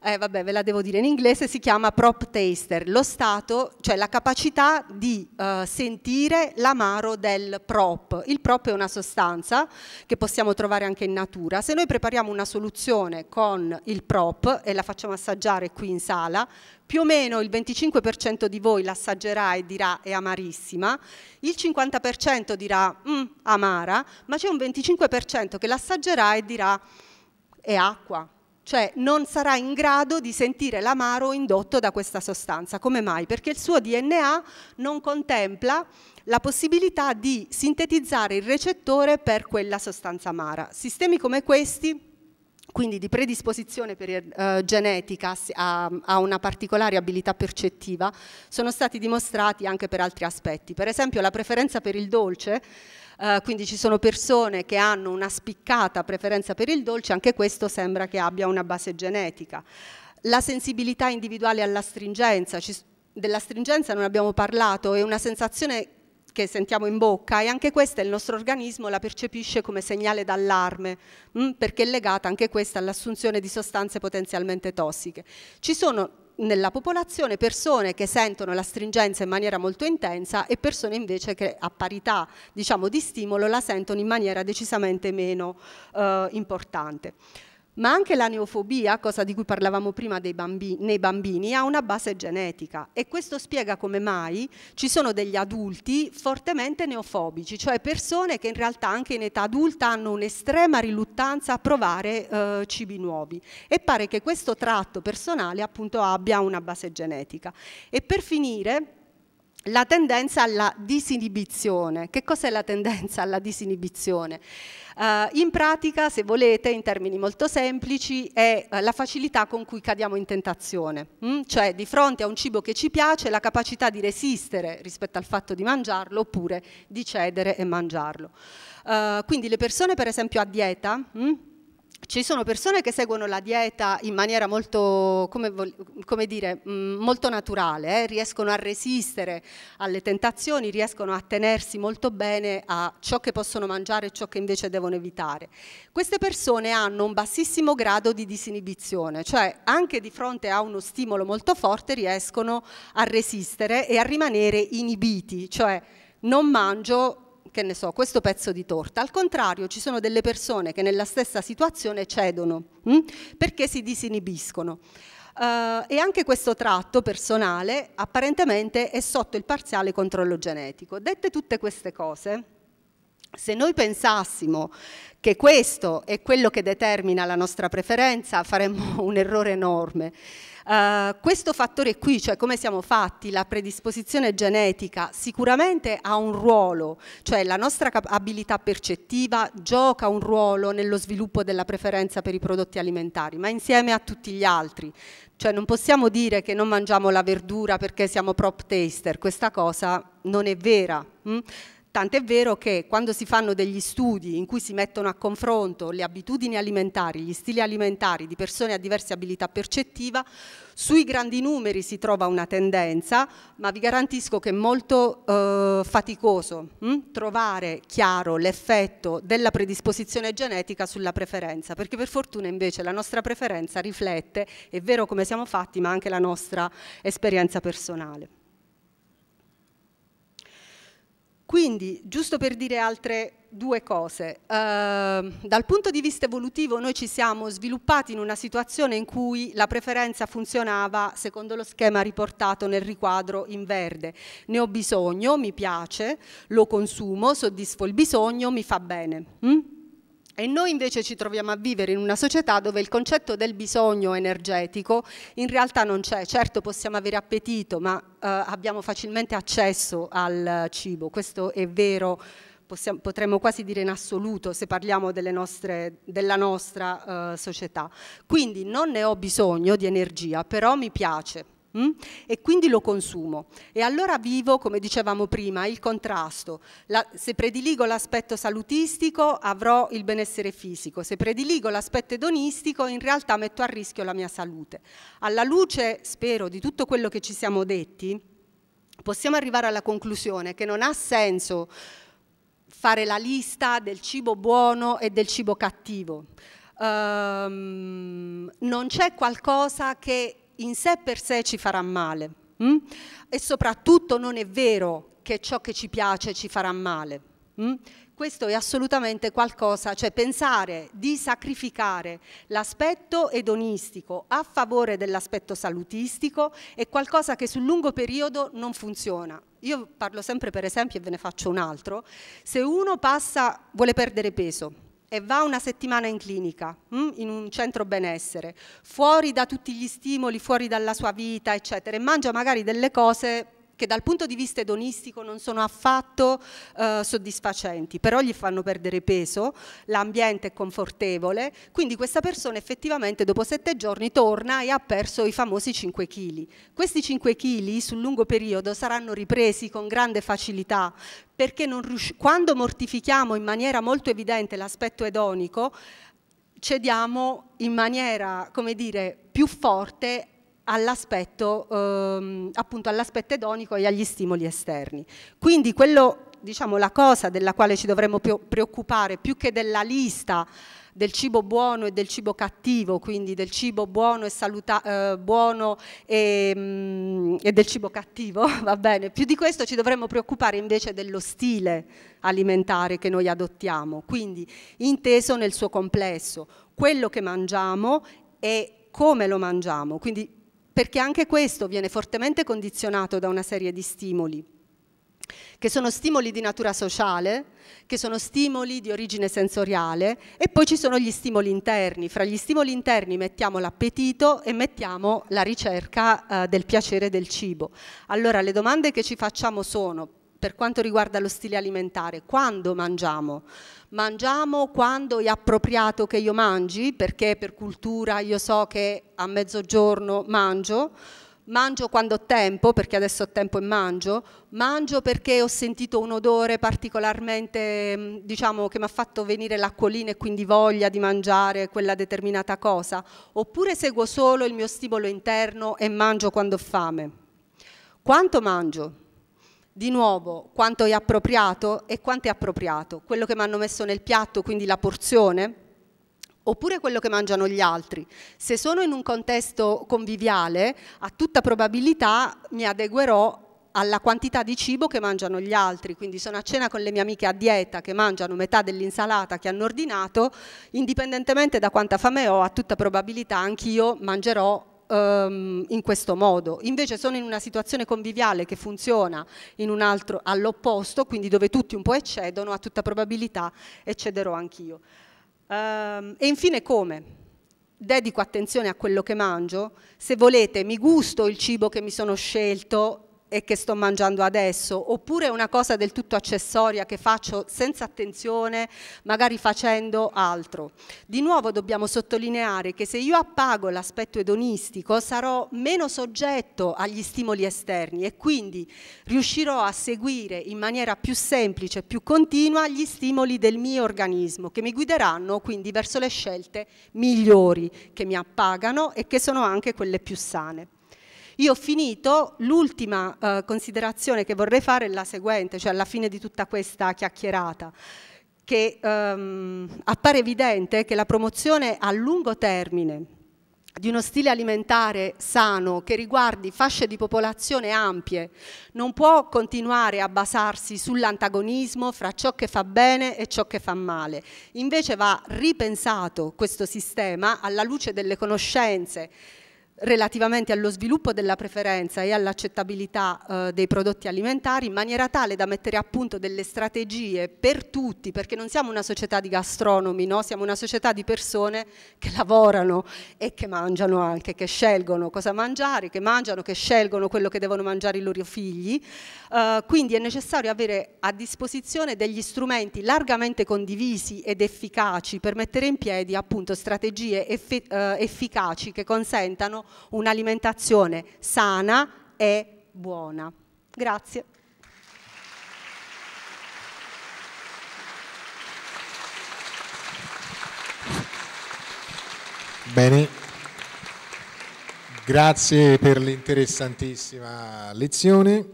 eh, vabbè ve la devo dire in inglese, si chiama prop taster, lo stato, cioè la capacità di eh, sentire l'amaro del prop. Il prop è una sostanza che possiamo trovare anche in natura. Se noi prepariamo una soluzione con il prop e la facciamo assaggiare qui in sala, più o meno il 25% di voi l'assaggerà e dirà è amarissima, il 50% dirà mm, amara, ma c'è un 25% che l'assaggerà e dirà è acqua, cioè non sarà in grado di sentire l'amaro indotto da questa sostanza. Come mai? Perché il suo DNA non contempla la possibilità di sintetizzare il recettore per quella sostanza amara. Sistemi come questi quindi di predisposizione per, eh, genetica a, a, una particolare abilità percettiva, sono stati dimostrati anche per altri aspetti. Per esempio la preferenza per il dolce eh, quindi ci sono persone che hanno una spiccata preferenza per il dolce, anche questo sembra che abbia una base genetica. La sensibilità individuale all'astringenza, stringenza non abbiamo parlato, è una sensazione che sentiamo in bocca e anche questa il nostro organismo la percepisce come segnale d'allarme mm, perché è legata anche questa all'assunzione di sostanze potenzialmente tossiche. Ci sono nella popolazione persone che sentono la stringenza in maniera molto intensa e persone invece che a parità diciamo, di stimolo la sentono in maniera decisamente meno eh, importante ma anche la neofobia, cosa di cui parlavamo prima bambini, nei bambini, ha una base genetica e questo spiega come mai ci sono degli adulti fortemente neofobici, cioè persone che in realtà anche in età adulta hanno un'estrema riluttanza a provare eh, cibi nuovi e pare che questo tratto personale appunto abbia una base genetica. E per finire la tendenza alla disinibizione. Che cos'è la tendenza alla disinibizione? Uh, in pratica, se volete, in termini molto semplici, è uh, la facilità con cui cadiamo in tentazione, mm? cioè di fronte a un cibo che ci piace, la capacità di resistere rispetto al fatto di mangiarlo oppure di cedere e mangiarlo. Uh, quindi le persone, per esempio, a dieta, mm? Ci sono persone che seguono la dieta in maniera molto, come, come dire, mm, molto naturale, eh? riescono a resistere alle tentazioni, riescono a tenersi molto bene a ciò che possono mangiare e ciò che invece devono evitare. Queste persone hanno un bassissimo grado di disinibizione, cioè anche di fronte a uno stimolo molto forte riescono a resistere e a rimanere inibiti, cioè non mangio che ne so, questo pezzo di torta. Al contrario, ci sono delle persone che nella stessa situazione cedono mh? Mm? perché si disinibiscono. Uh, e anche questo tratto personale apparentemente è sotto il parziale controllo genetico. Dette tutte queste cose, se noi pensassimo che questo è quello che determina la nostra preferenza, faremmo un errore enorme. Uh, questo fattore qui, cioè come siamo fatti, la predisposizione genetica sicuramente ha un ruolo, cioè la nostra abilità percettiva gioca un ruolo nello sviluppo della preferenza per i prodotti alimentari, ma insieme a tutti gli altri. Cioè non possiamo dire che non mangiamo la verdura perché siamo prop taster, questa cosa non è vera. Mh? Hm? Tant'è vero che quando si fanno degli studi in cui si mettono a confronto le abitudini alimentari, gli stili alimentari di persone a diverse abilità percettiva, sui grandi numeri si trova una tendenza, ma vi garantisco che è molto eh, faticoso mh? Hm, trovare chiaro l'effetto della predisposizione genetica sulla preferenza, perché per fortuna invece la nostra preferenza riflette, è vero come siamo fatti, ma anche la nostra esperienza personale. Quindi, giusto per dire altre due cose, uh, dal punto di vista evolutivo noi ci siamo sviluppati in una situazione in cui la preferenza funzionava secondo lo schema riportato nel riquadro in verde. Ne ho bisogno, mi piace, lo consumo, soddisfo il bisogno, mi fa bene. Mm? E noi invece ci troviamo a vivere in una società dove il concetto del bisogno energetico in realtà non c'è. Certo possiamo avere appetito, ma eh, abbiamo facilmente accesso al cibo, questo è vero, possiamo, potremmo quasi dire in assoluto se parliamo nostre, della nostra eh, società. Quindi non ne ho bisogno di energia, però mi piace Mm? e quindi lo consumo. E allora vivo, come dicevamo prima, il contrasto. La, se prediligo l'aspetto salutistico avrò il benessere fisico, se prediligo l'aspetto edonistico in realtà metto a rischio la mia salute. Alla luce, spero, di tutto quello che ci siamo detti, possiamo arrivare alla conclusione che non ha senso fare la lista del cibo buono e del cibo cattivo. Um, non c'è qualcosa che in sé per sé ci farà male mh? Mm? e soprattutto non è vero che ciò che ci piace ci farà male. Mh? Mm? questo è assolutamente qualcosa, cioè pensare di sacrificare l'aspetto edonistico a favore dell'aspetto salutistico è qualcosa che sul lungo periodo non funziona. Io parlo sempre per esempio e ve ne faccio un altro, se uno passa, vuole perdere peso, e va una settimana in clinica, mm, in un centro benessere, fuori da tutti gli stimoli, fuori dalla sua vita, eccetera, e mangia magari delle cose che dal punto di vista edonistico non sono affatto eh, soddisfacenti, però gli fanno perdere peso, l'ambiente è confortevole, quindi questa persona effettivamente dopo sette giorni torna e ha perso i famosi 5 kg. Questi 5 kg sul lungo periodo saranno ripresi con grande facilità perché quando mortifichiamo in maniera molto evidente l'aspetto edonico, cediamo in maniera, come dire, più forte all'aspetto ehm, all'aspetto edonico e agli stimoli esterni. Quindi quello, diciamo, la cosa della quale ci dovremmo preoccupare più che della lista del cibo buono e del cibo cattivo, quindi del cibo buono e, saluta, eh, buono e, mm, e del cibo cattivo, va bene. Più di questo ci dovremmo preoccupare invece dello stile alimentare che noi adottiamo, quindi inteso nel suo complesso, quello che mangiamo e come lo mangiamo, quindi perché anche questo viene fortemente condizionato da una serie di stimoli che sono stimoli di natura sociale, che sono stimoli di origine sensoriale e poi ci sono gli stimoli interni. Fra gli stimoli interni mettiamo l'appetito e mettiamo la ricerca eh, del piacere del cibo. Allora le domande che ci facciamo sono per quanto riguarda lo stile alimentare, quando mangiamo? Mangiamo quando è appropriato che io mangi, perché per cultura io so che a mezzogiorno mangio, mangio quando ho tempo, perché adesso ho tempo e mangio, mangio perché ho sentito un odore particolarmente, mm, diciamo, che mi ha fatto venire l'acquolina e quindi voglia di mangiare quella determinata cosa, oppure seguo solo il mio stimolo interno e mangio quando ho fame. Quanto mangio? di nuovo quanto è appropriato e quanto è appropriato, quello che mi hanno messo nel piatto, quindi la porzione, oppure quello che mangiano gli altri. Se sono in un contesto conviviale, a tutta probabilità mi adeguerò alla quantità di cibo che mangiano gli altri, quindi sono a cena con le mie amiche a dieta che mangiano metà dell'insalata che hanno ordinato, indipendentemente da quanta fame ho, a tutta probabilità anch'io mangerò um, in questo modo, invece sono in una situazione conviviale che funziona all'opposto, quindi dove tutti un po' eccedono, a tutta probabilità eccederò anch'io. Um, e infine come? Dedico attenzione a quello che mangio, se volete mi gusto il cibo che mi sono scelto e che sto mangiando adesso, oppure una cosa del tutto accessoria che faccio senza attenzione, magari facendo altro. Di nuovo dobbiamo sottolineare che se io appago l'aspetto edonistico sarò meno soggetto agli stimoli esterni e quindi riuscirò a seguire in maniera più semplice, più continua gli stimoli del mio organismo che mi guideranno quindi verso le scelte migliori che mi appagano e che sono anche quelle più sane. Io ho finito, l'ultima eh, considerazione che vorrei fare è la seguente, cioè alla fine di tutta questa chiacchierata che ehm, appare evidente che la promozione a lungo termine di uno stile alimentare sano che riguardi fasce di popolazione ampie non può continuare a basarsi sull'antagonismo fra ciò che fa bene e ciò che fa male. Invece va ripensato questo sistema alla luce delle conoscenze relativamente allo sviluppo della preferenza e all'accettabilità eh, dei prodotti alimentari in maniera tale da mettere a punto delle strategie per tutti, perché non siamo una società di gastronomi, no? siamo una società di persone che lavorano e che mangiano anche, che scelgono cosa mangiare, che mangiano, che scelgono quello che devono mangiare i loro figli. Eh, quindi è necessario avere a disposizione degli strumenti largamente condivisi ed efficaci per mettere in piedi appunto strategie effic eh, efficaci che consentano un'alimentazione sana e buona. Grazie. Bene, grazie per l'interessantissima lezione.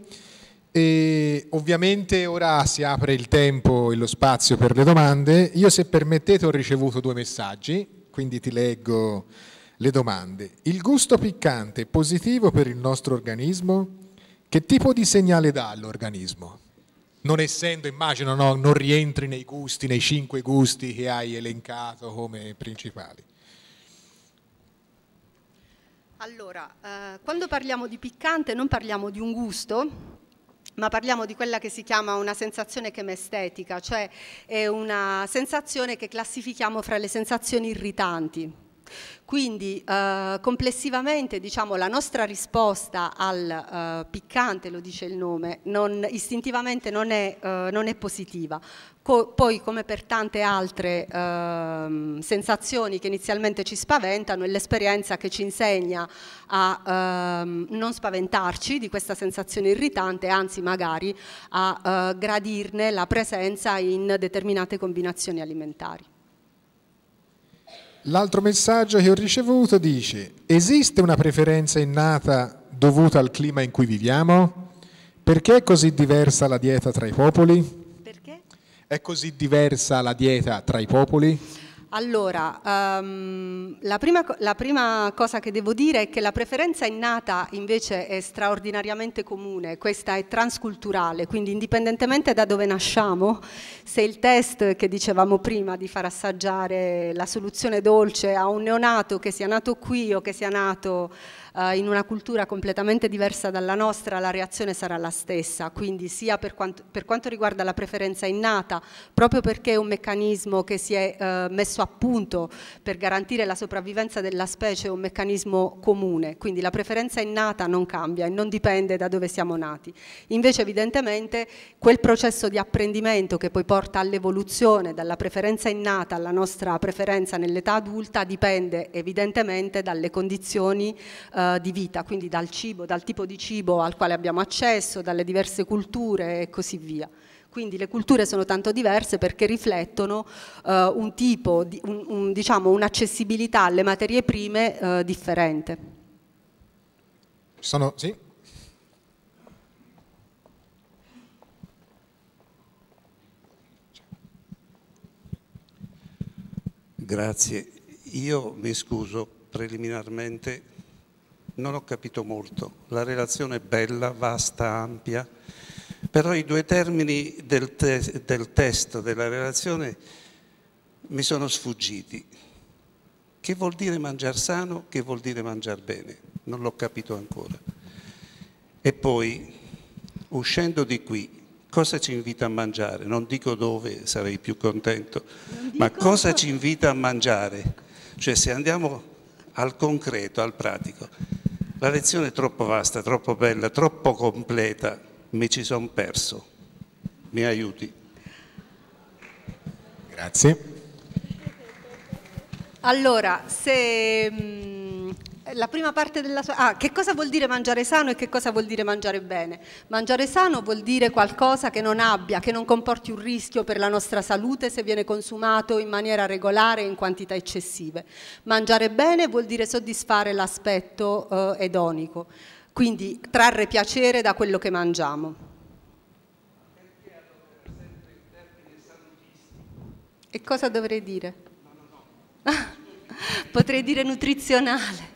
E ovviamente ora si apre il tempo e lo spazio per le domande. Io se permettete ho ricevuto due messaggi, quindi ti leggo le domande. Il gusto piccante è positivo per il nostro organismo? Che tipo di segnale dà all'organismo? Non essendo, immagino, no, non rientri nei gusti, nei cinque gusti che hai elencato come principali. Allora, eh, quando parliamo di piccante non parliamo di un gusto, ma parliamo di quella che si chiama una sensazione chemestetica, cioè è una sensazione che classifichiamo fra le sensazioni irritanti. Quindi eh, complessivamente diciamo, la nostra risposta al eh, piccante, lo dice il nome, non, istintivamente non è, eh, non è positiva. Co poi come per tante altre ehm, sensazioni che inizialmente ci spaventano è l'esperienza che ci insegna a ehm, non spaventarci di questa sensazione irritante, anzi magari a eh, gradirne la presenza in determinate combinazioni alimentari. L'altro messaggio che ho ricevuto dice, esiste una preferenza innata dovuta al clima in cui viviamo? Perché è così diversa la dieta tra i popoli? Perché? È così diversa la dieta tra i popoli? Allora, um, la, prima, la, prima, cosa che devo dire è che la preferenza innata invece è straordinariamente comune, questa è transculturale, quindi indipendentemente da dove nasciamo, se il test che dicevamo prima di far assaggiare la soluzione dolce a un neonato che sia nato qui o che sia nato eh, in una cultura completamente diversa dalla nostra la reazione sarà la stessa, quindi sia per quanto, per quanto riguarda la preferenza innata, proprio perché è un meccanismo che si è eh, messo a punto per garantire la sopravvivenza della specie, è un meccanismo comune, quindi la preferenza innata non cambia e non dipende da dove siamo nati. Invece evidentemente quel processo di apprendimento che poi porta all'evoluzione dalla preferenza innata alla nostra preferenza nell'età adulta dipende evidentemente dalle condizioni eh, eh, di vita, quindi dal cibo, dal tipo di cibo al quale abbiamo accesso, dalle diverse culture e così via. Quindi le culture sono tanto diverse perché riflettono eh, un tipo, di, un, un, diciamo, un'accessibilità alle materie prime eh, differente. Sono, sì? Grazie. Io mi scuso preliminarmente non ho capito molto, la relazione è bella, vasta, ampia, però i due termini del, te del testo, della relazione, mi sono sfuggiti. Che vuol dire mangiare sano, che vuol dire mangiare bene? Non l'ho capito ancora. E poi, uscendo di qui, cosa ci invita a mangiare? Non dico dove, sarei più contento, ma cosa ci invita a mangiare? Cioè se andiamo al concreto, al pratico, la lezione è troppo vasta, troppo bella, troppo completa, mi ci sono perso. Mi aiuti. Grazie. Allora, se mm, la prima parte della sua... Ah, che cosa vuol dire mangiare sano e che cosa vuol dire mangiare bene? Mangiare sano vuol dire qualcosa che non abbia, che non comporti un rischio per la nostra salute se viene consumato in maniera regolare e in quantità eccessive. Mangiare bene vuol dire soddisfare l'aspetto eh, edonico, quindi trarre piacere da quello che mangiamo. Perché allora sempre il termine salutistico? E cosa dovrei dire? No, no, no. Potrei dire nutrizionale.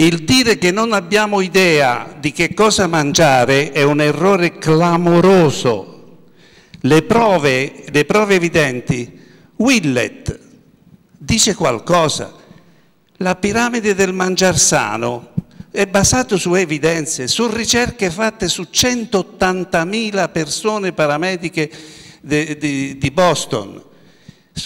Il dire che non abbiamo idea di che cosa mangiare è un errore clamoroso. Le prove, le prove evidenti, Willett dice qualcosa. La piramide del mangiar sano è basata su evidenze, su ricerche fatte su 180.000 persone paramediche di, di, di Boston,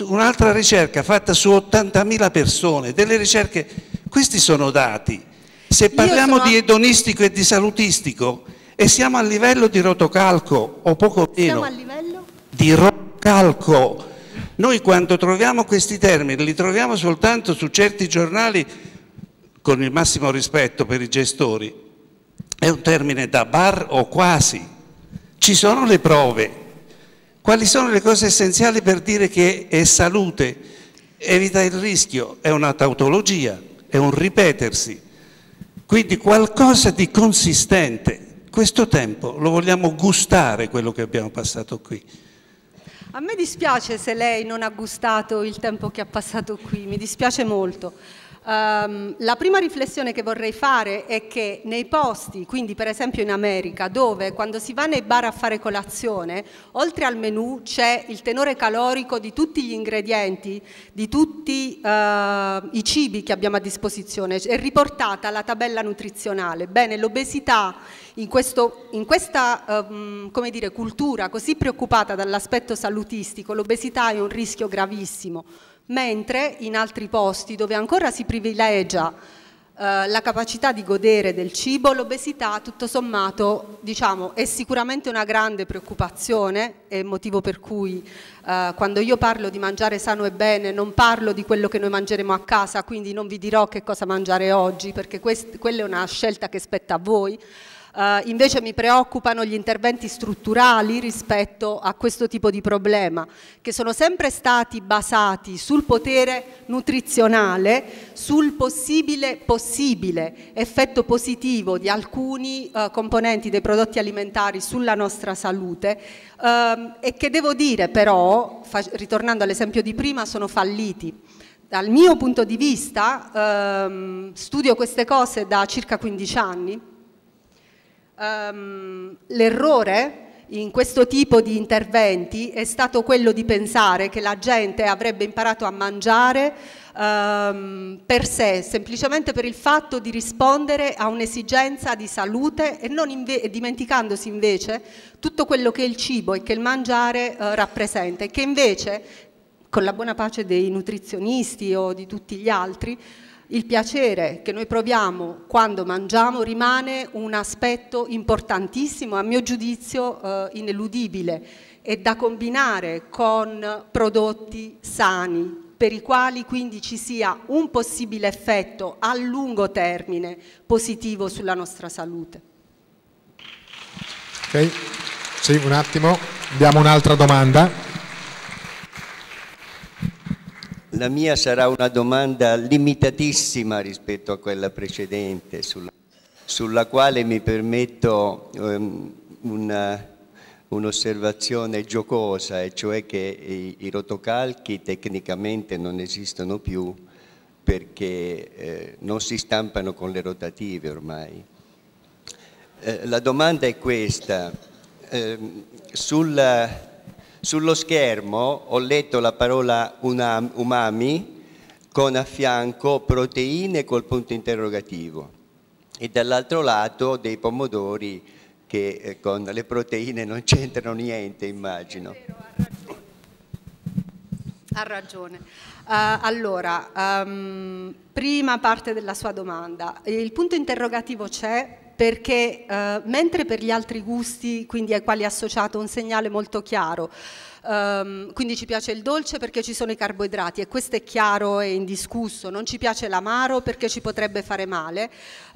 un'altra ricerca fatta su 80.000 persone, delle ricerche questi sono dati. Se parliamo sono... di edonistico e di salutistico e siamo a livello di rotocalco o poco meno. Siamo a livello? Di rotocalco. Noi quando troviamo questi termini li troviamo soltanto su certi giornali con il massimo rispetto per i gestori. È un termine da bar o quasi. Ci sono le prove. Quali sono le cose essenziali per dire che è salute? Evita il rischio, è una tautologia è un ripetersi. Quindi qualcosa di consistente. Questo tempo lo vogliamo gustare quello che abbiamo passato qui. A me dispiace se lei non ha gustato il tempo che ha passato qui, mi dispiace molto. Um, la prima riflessione che vorrei fare è che nei posti, quindi per esempio in America, dove quando si va nei bar a fare colazione, oltre al menù c'è il tenore calorico di tutti gli ingredienti, di tutti uh, i cibi che abbiamo a disposizione, è riportata la tabella nutrizionale. Bene, l'obesità in, in, questa um, dire, cultura così preoccupata dall'aspetto salutistico, l'obesità è un rischio gravissimo mentre in altri posti dove ancora si privilegia eh, la capacità di godere del cibo, l'obesità tutto sommato diciamo, è sicuramente una grande preoccupazione e motivo per cui eh, quando io parlo di mangiare sano e bene non parlo di quello che noi mangeremo a casa, quindi non vi dirò che cosa mangiare oggi perché quella è una scelta che spetta a voi, eh, invece mi preoccupano gli interventi strutturali rispetto a questo tipo di problema, che sono sempre stati basati sul potere nutrizionale, sul possibile, possibile effetto positivo di alcuni eh, componenti dei prodotti alimentari sulla nostra salute ehm, e che devo dire però, ritornando all'esempio di prima, sono falliti. Dal mio punto di vista, ehm, studio queste cose da circa 15 anni, Um, l'errore in questo tipo di interventi è stato quello di pensare che la gente avrebbe imparato a mangiare um, per sé, semplicemente per il fatto di rispondere a un'esigenza di salute e non inve dimenticandosi invece tutto quello che il cibo e che il mangiare uh, rappresenta e che invece con la buona pace dei nutrizionisti o di tutti gli altri, il piacere che noi proviamo quando mangiamo rimane un aspetto importantissimo, a mio giudizio eh, ineludibile e da combinare con prodotti sani per i quali quindi ci sia un possibile effetto a lungo termine positivo sulla nostra salute. Ok, sì, un attimo, abbiamo un'altra domanda. La mia sarà una domanda limitatissima rispetto a quella precedente, sulla, sulla quale mi permetto um, una, un'osservazione giocosa, e cioè che i, i, rotocalchi tecnicamente non esistono più perché eh, non si stampano con le rotative ormai. Eh, la domanda è questa, eh, sulla sullo schermo ho letto la parola umami con a fianco proteine col punto interrogativo e dall'altro lato dei pomodori che eh, con le proteine non c'entrano niente, immagino. Ha ragione. Uh, allora, um, prima parte della sua domanda. Il punto interrogativo c'è perché eh, mentre per gli altri gusti, quindi ai quali è associato un segnale molto chiaro, ehm, quindi ci piace il dolce perché ci sono i carboidrati e questo è chiaro e indiscusso, non ci piace l'amaro perché ci potrebbe fare male,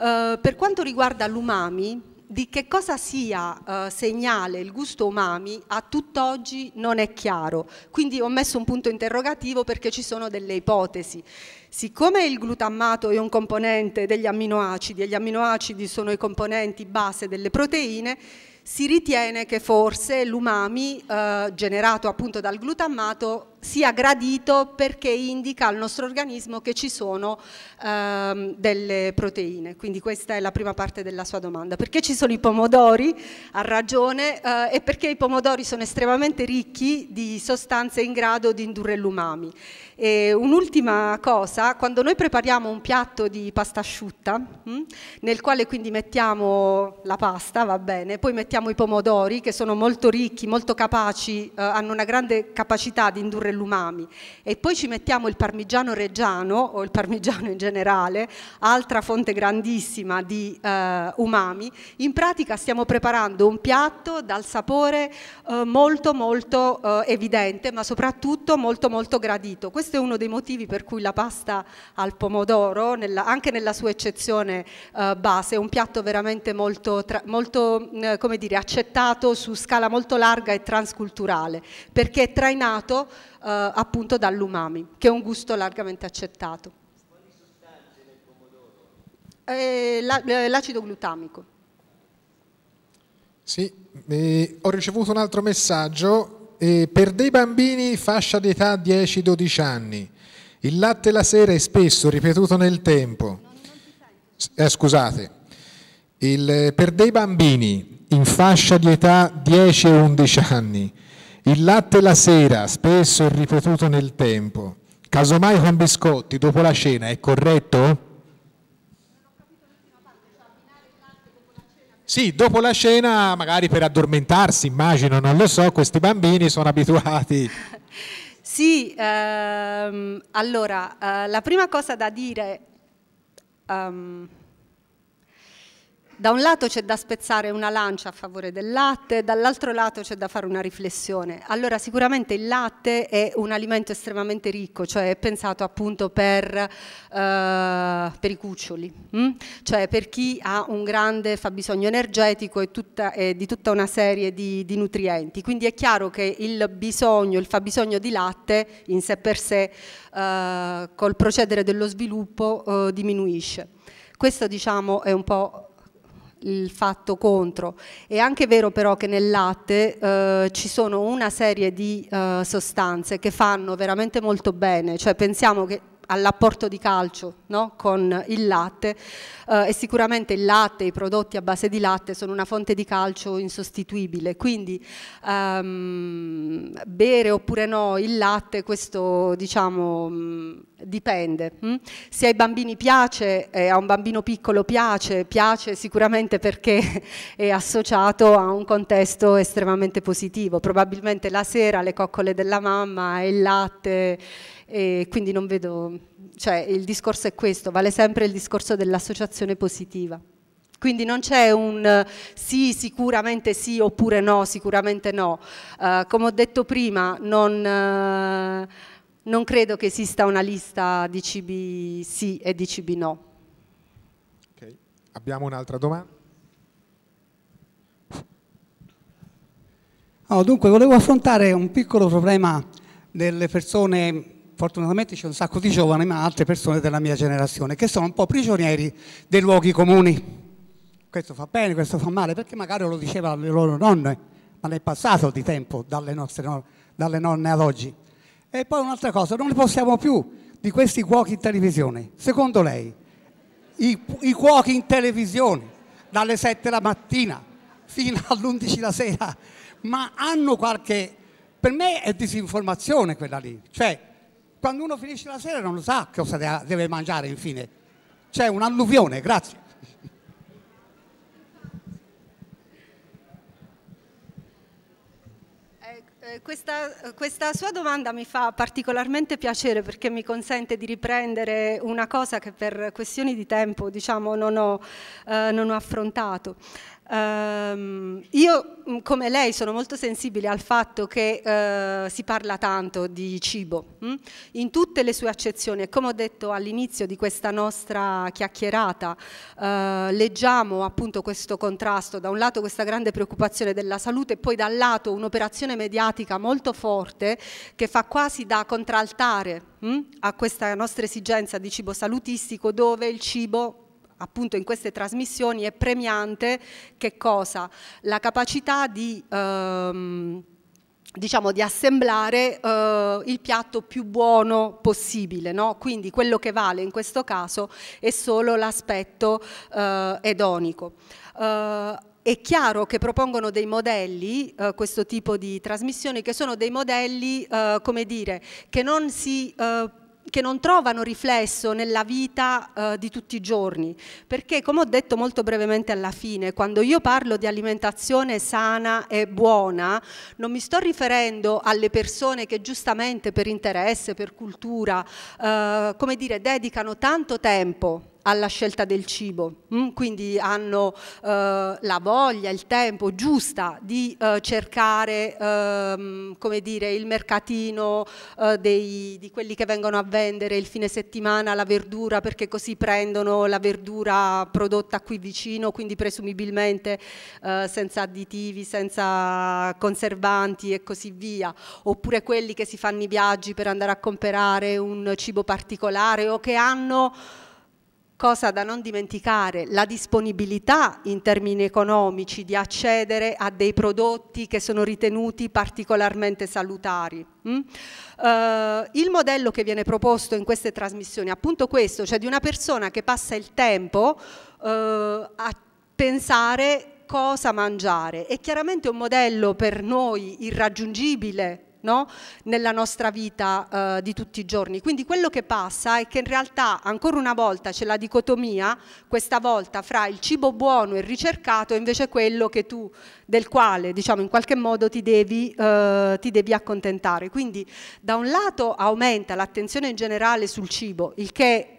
eh, per quanto riguarda l'umami, di che cosa sia eh, segnale il gusto umami a tutt'oggi non è chiaro, quindi ho messo un punto interrogativo perché ci sono delle ipotesi. Siccome il glutammato è un componente degli amminoacidi e gli amminoacidi sono i componenti base delle proteine, si ritiene che forse l'umami eh, generato appunto dal glutammato sia gradito perché indica al nostro organismo che ci sono ehm, delle proteine. Quindi questa è la prima parte della sua domanda. Perché ci sono i pomodori? Ha ragione, eh, e perché i pomodori sono estremamente ricchi di sostanze in grado di indurre l'umami. un'ultima cosa, quando noi prepariamo un piatto di pasta asciutta, mh, hm, nel quale quindi mettiamo la pasta, va bene, poi mettiamo i pomodori che sono molto ricchi, molto capaci, eh, hanno una grande capacità di indurre porre l'umami e poi ci mettiamo il parmigiano reggiano o il parmigiano in generale, altra fonte grandissima di eh, umami, in pratica stiamo preparando un piatto dal sapore eh, molto molto eh, evidente ma soprattutto molto molto gradito. Questo è uno dei motivi per cui la pasta al pomodoro, nella, anche nella sua eccezione eh, base, è un piatto veramente molto, tra, molto mm, come dire, accettato su scala molto larga e transculturale perché è trainato eh, appunto dall'umami, che è un gusto largamente accettato. Quali sostanze nel pomodoro? l'acido glutamico. Sì, eh, ho ricevuto un altro messaggio. Eh, per dei bambini fascia d'età 10-12 anni, il latte la sera è spesso ripetuto nel tempo. Eh, scusate, il, eh, per dei bambini in fascia di età 10-11 anni, il latte la sera, spesso e ripetuto nel tempo, casomai con biscotti dopo la cena, è corretto? Sì, dopo la cena, magari per addormentarsi, immagino, non lo so, questi bambini sono abituati. Sì, ehm, allora, eh, la prima cosa da dire... Um, da un lato c'è da spezzare una lancia a favore del latte, dall'altro lato c'è da fare una riflessione. Allora sicuramente il latte è un alimento estremamente ricco, cioè è pensato appunto per, eh, per i cuccioli, mh? Mm? cioè per chi ha un grande fabbisogno energetico e, tutta, e di tutta una serie di, di, nutrienti. Quindi è chiaro che il bisogno, il fabbisogno di latte in sé per sé eh, col procedere dello sviluppo eh, diminuisce. Questo diciamo è un po' il fatto contro. È anche vero però che nel latte eh, ci sono una serie di eh, sostanze che fanno veramente molto bene, cioè pensiamo che all'apporto di calcio no? con il latte eh, e sicuramente il latte, i prodotti a base di latte sono una fonte di calcio insostituibile, quindi um, bere oppure no il latte questo diciamo mm, dipende. Hm? Se ai bambini piace, eh, a un bambino piccolo piace, piace sicuramente perché è associato a un contesto estremamente positivo, probabilmente la sera le coccole della mamma e il latte e quindi non vedo, cioè il discorso è questo, vale sempre il discorso dell'associazione positiva. Quindi non c'è un eh, sì, sicuramente sì oppure no, sicuramente no. Uh, come ho detto prima, non, uh, non credo che esista una lista di cibi sì e di cibi no. Okay. Abbiamo un'altra domanda. Oh, dunque, volevo affrontare un piccolo problema delle persone fortunatamente c'è un sacco di giovani, ma altre persone della mia generazione, che sono un po' prigionieri dei luoghi comuni. Questo fa bene, questo fa male, perché magari lo diceva le loro nonne, ma è passato di tempo dalle, nostre, dalle nonne ad oggi. E poi un'altra cosa, non ne possiamo più di questi cuochi in televisione. Secondo lei, i, i cuochi in televisione, dalle 7 la mattina fino all'11 la sera, ma hanno qualche... Per me è disinformazione quella lì, cioè quando uno finisce la sera non lo sa cosa deve mangiare infine. C'è un'alluvione, grazie. Eh, eh, questa, questa, sua domanda mi fa particolarmente piacere perché mi consente di riprendere una cosa che per questioni di tempo diciamo, non, ho, eh, non ho affrontato. Um, io, mm, come lei, sono molto sensibile al fatto che uh, si parla tanto di cibo, mh? Mm? in tutte le sue accezioni. E come ho detto all'inizio di questa nostra chiacchierata, uh, leggiamo appunto questo contrasto, da un lato questa grande preoccupazione della salute e poi dal lato un'operazione mediatica molto forte che fa quasi da contraltare mh? Mm? a questa nostra esigenza di cibo salutistico dove il cibo appunto in queste trasmissioni è premiante che cosa? La capacità di... Ehm, diciamo di assemblare eh, il piatto più buono possibile, no? quindi quello che vale in questo caso è solo l'aspetto eh, edonico. Eh, è chiaro che propongono dei modelli, eh, questo tipo di trasmissioni, che sono dei modelli, eh, come dire, che non si eh, che non trovano riflesso nella vita eh, di tutti i giorni, perché come ho detto molto brevemente alla fine, quando io parlo di alimentazione sana e buona, non mi sto riferendo alle persone che giustamente per interesse, per cultura, eh, come dire, dedicano tanto tempo alla scelta del cibo, mm? quindi hanno eh, la voglia, il tempo giusta di eh, cercare ehm, come dire, il mercatino eh, dei, di quelli che vengono a vendere il fine settimana la verdura perché così prendono la verdura prodotta qui vicino, quindi presumibilmente senza additivi, senza conservanti e così via, oppure quelli che si fanno i viaggi per andare a comprare un cibo particolare o che hanno Cosa da non dimenticare, la disponibilità in termini economici di accedere a dei prodotti che sono ritenuti particolarmente salutari. Mm? Uh, il modello che viene proposto in queste trasmissioni è appunto questo, cioè di una persona che passa il tempo uh, a pensare cosa mangiare. È chiaramente un modello per noi irraggiungibile no? nella nostra vita eh, di tutti i giorni. Quindi quello che passa è che in realtà ancora una volta c'è la dicotomia, questa volta fra il cibo buono e ricercato e invece quello tu, del quale diciamo, in qualche modo ti devi, eh, ti devi accontentare. Quindi da un lato aumenta l'attenzione in generale sul cibo, il che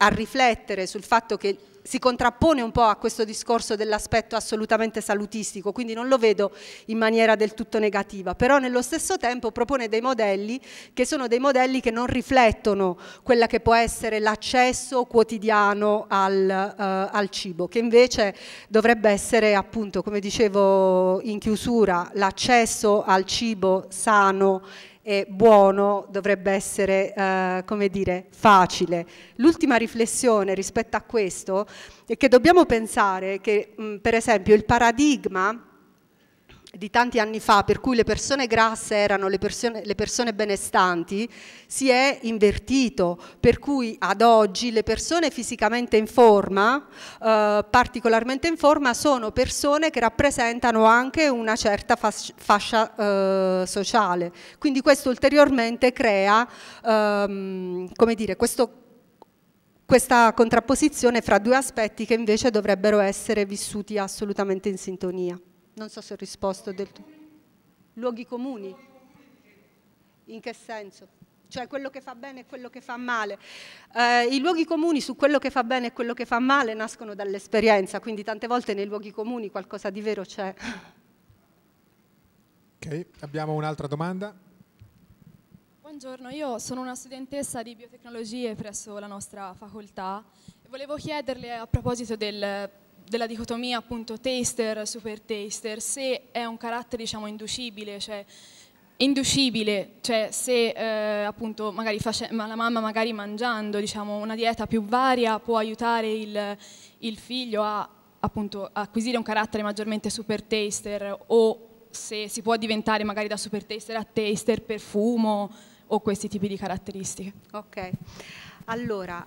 a riflettere sul fatto che si contrappone un po' a questo discorso dell'aspetto assolutamente salutistico, quindi non lo vedo in maniera del tutto negativa, però nello stesso tempo propone dei modelli che sono dei modelli che non riflettono quella che può essere l'accesso quotidiano al, uh, al, cibo, che invece dovrebbe essere appunto, come dicevo in chiusura, l'accesso al cibo sano e buono dovrebbe essere, eh, come dire, facile. L'ultima riflessione rispetto a questo è che dobbiamo pensare che, mh, per esempio, il paradigma di tanti anni fa, per cui le persone grasse erano le persone, le persone benestanti, si è invertito, per cui ad oggi le persone fisicamente in forma, eh, particolarmente in forma, sono persone che rappresentano anche una certa fascia, eh, sociale. Quindi questo ulteriormente crea, ehm, come dire, questo questa contrapposizione fra due aspetti che invece dovrebbero essere vissuti assolutamente in sintonia. Non so se ho risposto del tutto. Luoghi comuni? In che senso? Cioè quello che fa bene e quello che fa male. Eh, I luoghi comuni su quello che fa bene e quello che fa male nascono dall'esperienza, quindi tante volte nei luoghi comuni qualcosa di vero c'è. Ok, abbiamo un'altra domanda. Buongiorno, io sono una studentessa di biotecnologie presso la nostra facoltà e volevo chiederle a proposito del della dicotomia appunto taster-super taster, se è un carattere diciamo inducibile, cioè inducibile, cioè se eh, appunto magari face, ma la mamma magari mangiando diciamo, una dieta più varia può aiutare il, il figlio a appunto, acquisire un carattere maggiormente super taster o se si può diventare magari da super taster a taster per fumo o questi tipi di caratteristiche. Ok. Allora,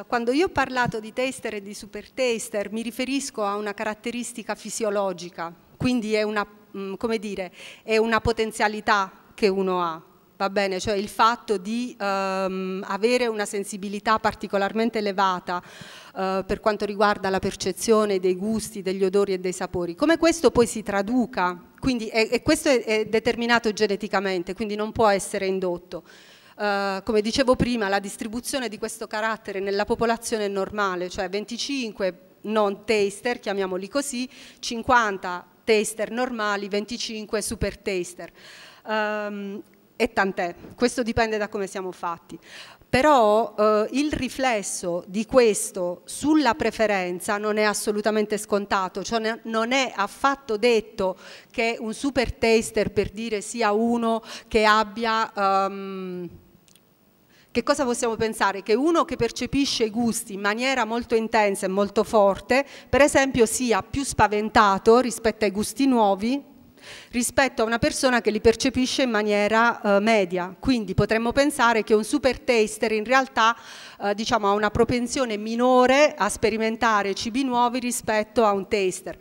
eh, quando io ho parlato di taster e di super taster mi riferisco a una caratteristica fisiologica, quindi è una, mh, mm, come dire, è una potenzialità che uno ha, va bene, cioè il fatto di ehm, avere una sensibilità particolarmente elevata eh, per quanto riguarda la percezione dei gusti, degli odori e dei sapori, come questo poi si traduca, quindi, e, e questo è, è determinato geneticamente, quindi non può essere indotto eh, come dicevo prima, la distribuzione di questo carattere nella popolazione è normale, cioè 25 non taster, chiamiamoli così, 50 taster normali, 25 super taster. Um, e tant'è, questo dipende da come siamo fatti però eh, il riflesso di questo sulla preferenza non è assolutamente scontato, cioè non è affatto detto che un super taster per dire sia uno che abbia... Um, che cosa possiamo pensare? Che uno che percepisce i gusti in maniera molto intensa e molto forte, per esempio, sia più spaventato rispetto ai gusti nuovi rispetto a una persona che li percepisce in maniera eh, media. Quindi potremmo pensare che un super taster in realtà eh, diciamo, ha una propensione minore a sperimentare cibi nuovi rispetto a un taster.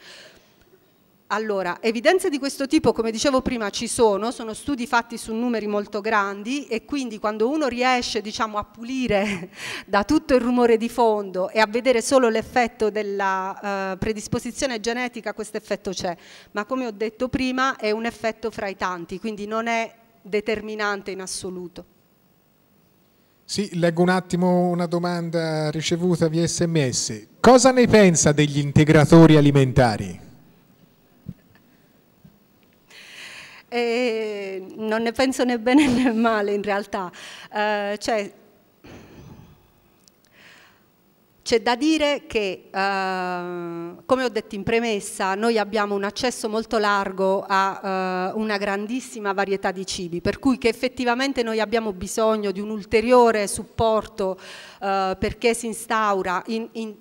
Allora, evidenze di questo tipo, come dicevo prima, ci sono, sono studi fatti su numeri molto grandi e quindi quando uno riesce diciamo, a pulire da tutto il rumore di fondo e a vedere solo l'effetto della eh, predisposizione genetica, questo effetto c'è. Ma come ho detto prima è un effetto fra i tanti, quindi non è determinante in assoluto. Sì, leggo un attimo una domanda ricevuta via sms. Cosa ne pensa degli integratori alimentari? E non ne penso né bene né male in realtà, eh, cioè, c'è da dire che, eh, come ho detto in premessa, noi abbiamo un accesso molto largo a eh, una grandissima varietà di cibi, per cui che effettivamente noi abbiamo bisogno di un ulteriore supporto eh, perché si instaura in, in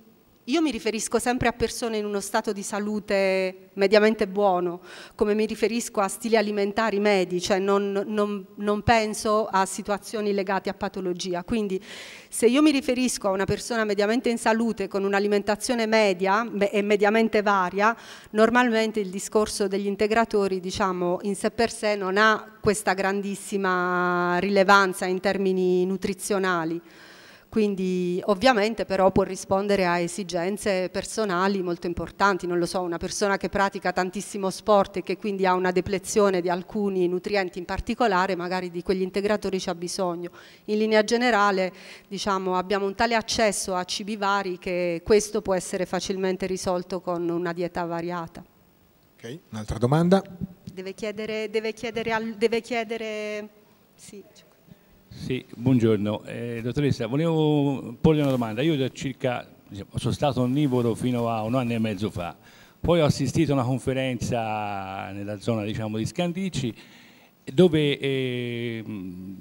io mi riferisco sempre a persone in uno stato di salute mediamente buono, come mi riferisco a stili alimentari medi, cioè non, non, non penso a situazioni legate a patologia. Quindi se io mi riferisco a una persona mediamente in salute con un'alimentazione media e mediamente varia, normalmente il discorso degli integratori diciamo, in sé per sé non ha questa grandissima rilevanza in termini nutrizionali quindi ovviamente però può rispondere a esigenze personali molto importanti, non lo so, una persona che pratica tantissimo sport e che quindi ha una deplezione di alcuni nutrienti in particolare, magari di quegli integratori c'ha bisogno. In linea generale diciamo, abbiamo un tale accesso a cibi vari che questo può essere facilmente risolto con una dieta variata. Ok, un'altra domanda. Deve chiedere, deve chiedere, al, deve chiedere sì. Sì, buongiorno. Eh, dottoressa, volevo porle una domanda. Io da circa, diciamo, sono stato onnivoro fino a un anno e mezzo fa, poi ho assistito a una conferenza nella zona diciamo, di Scandici dove eh,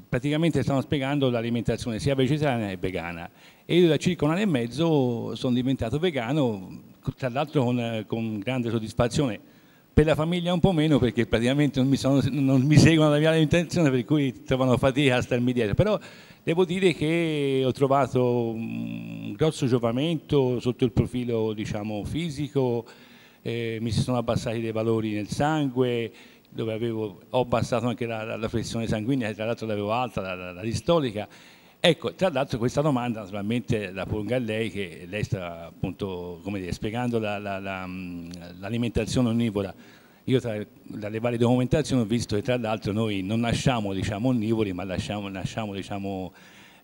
praticamente stanno spiegando l'alimentazione sia vegetariana che vegana e io da circa un anno e mezzo sono diventato vegano, tra l'altro con, con grande soddisfazione per la famiglia un po' meno perché praticamente non mi, sono, non mi seguono la mia intenzione per cui trovano fatica a starmi dietro, però devo dire che ho trovato un grosso giovamento sotto il profilo diciamo, fisico, eh, mi si sono abbassati dei valori nel sangue, dove avevo, ho abbassato anche la, la, la pressione sanguigna, che tra l'altro l'avevo alta, la, la distolica, Ecco, tra l'altro questa domanda naturalmente la pongo a lei che lei sta appunto, come dire, spiegando l'alimentazione la, la, la, mm, onnivora. Io tra, dalle varie documentazioni ho visto che tra l'altro noi non nasciamo diciamo, onnivori ma lasciamo, nasciamo diciamo,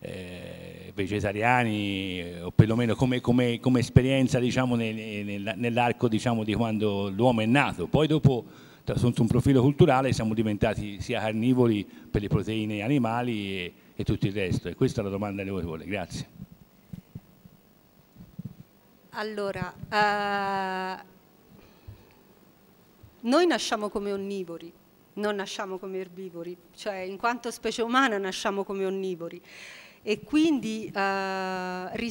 eh, vegetariani o perlomeno come, come, come esperienza diciamo, nel, nel, nell'arco diciamo, di quando l'uomo è nato. Poi dopo sotto un profilo culturale siamo diventati sia carnivori per le proteine animali e, e tutto il resto? E questa è la domanda che voi porre. Grazie. Allora, eh, noi nasciamo come onnivori, non nasciamo come erbivori, cioè in quanto specie umana nasciamo come onnivori e quindi eh,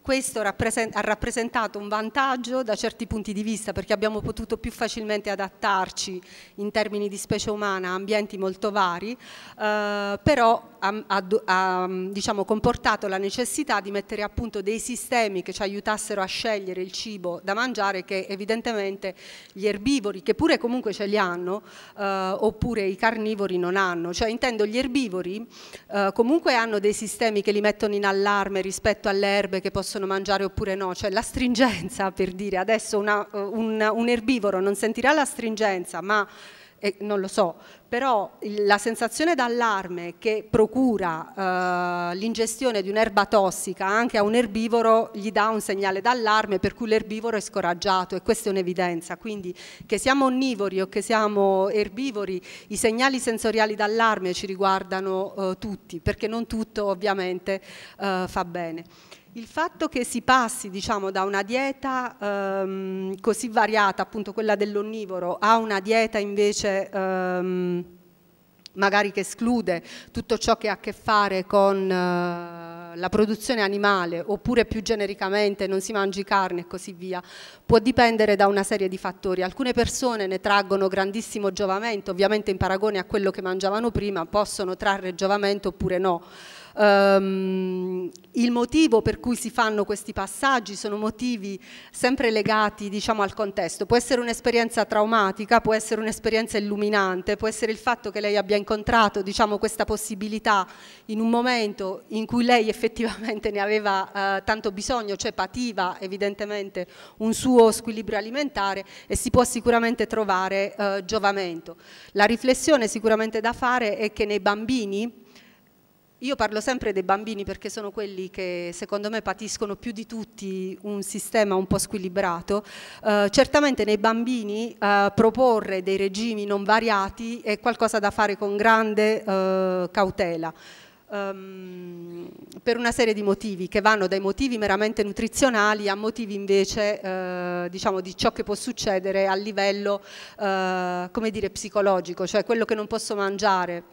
questo ha rappresentato un vantaggio da certi punti di vista perché abbiamo potuto più facilmente adattarci in termini di specie umana a ambienti molto vari, eh, però ha, ha, ha diciamo, comportato la necessità di mettere a punto dei sistemi che ci aiutassero a scegliere il cibo da mangiare che evidentemente gli erbivori, che pure comunque ce li hanno, eh, oppure i carnivori non hanno. Cioè intendo gli erbivori eh, comunque hanno dei sistemi che li mettono in allarme rispetto alle erbe che possono mangiare oppure no, cioè la stringenza per dire adesso una, un, un erbivoro non sentirà la stringenza ma eh, non lo so, però la sensazione d'allarme che procura eh, l'ingestione di un'erba tossica anche a un erbivoro gli dà un segnale d'allarme per cui l'erbivoro è scoraggiato e questa è un'evidenza, quindi che siamo onnivori o che siamo erbivori i segnali sensoriali d'allarme ci riguardano eh, tutti perché non tutto ovviamente eh, fa bene. Il fatto che si passi diciamo, da una dieta ehm, così variata, appunto quella dell'onnivoro, a una dieta invece ehm, magari che esclude tutto ciò che ha a che fare con eh, la produzione animale, oppure più genericamente non si mangi carne e così via, può dipendere da una serie di fattori. Alcune persone ne traggono grandissimo giovamento, ovviamente in paragone a quello che mangiavano prima, possono trarre giovamento oppure no. Um, il motivo per cui si fanno questi passaggi sono motivi sempre legati diciamo, al contesto. Può essere un'esperienza traumatica, può essere un'esperienza illuminante, può essere il fatto che lei abbia incontrato diciamo, questa possibilità in un momento in cui lei effettivamente ne aveva eh, tanto bisogno, cioè pativa evidentemente un suo squilibrio alimentare e si può sicuramente trovare eh, giovamento. La riflessione sicuramente da fare è che nei bambini io parlo sempre dei bambini perché sono quelli che secondo me patiscono più di tutti un sistema un po' squilibrato. Eh, certamente nei bambini eh, proporre dei regimi non variati è qualcosa da fare con grande eh, cautela. Um, per una serie di motivi che vanno dai motivi meramente nutrizionali a motivi invece eh, diciamo di ciò che può succedere a livello eh, come dire psicologico cioè quello che non posso mangiare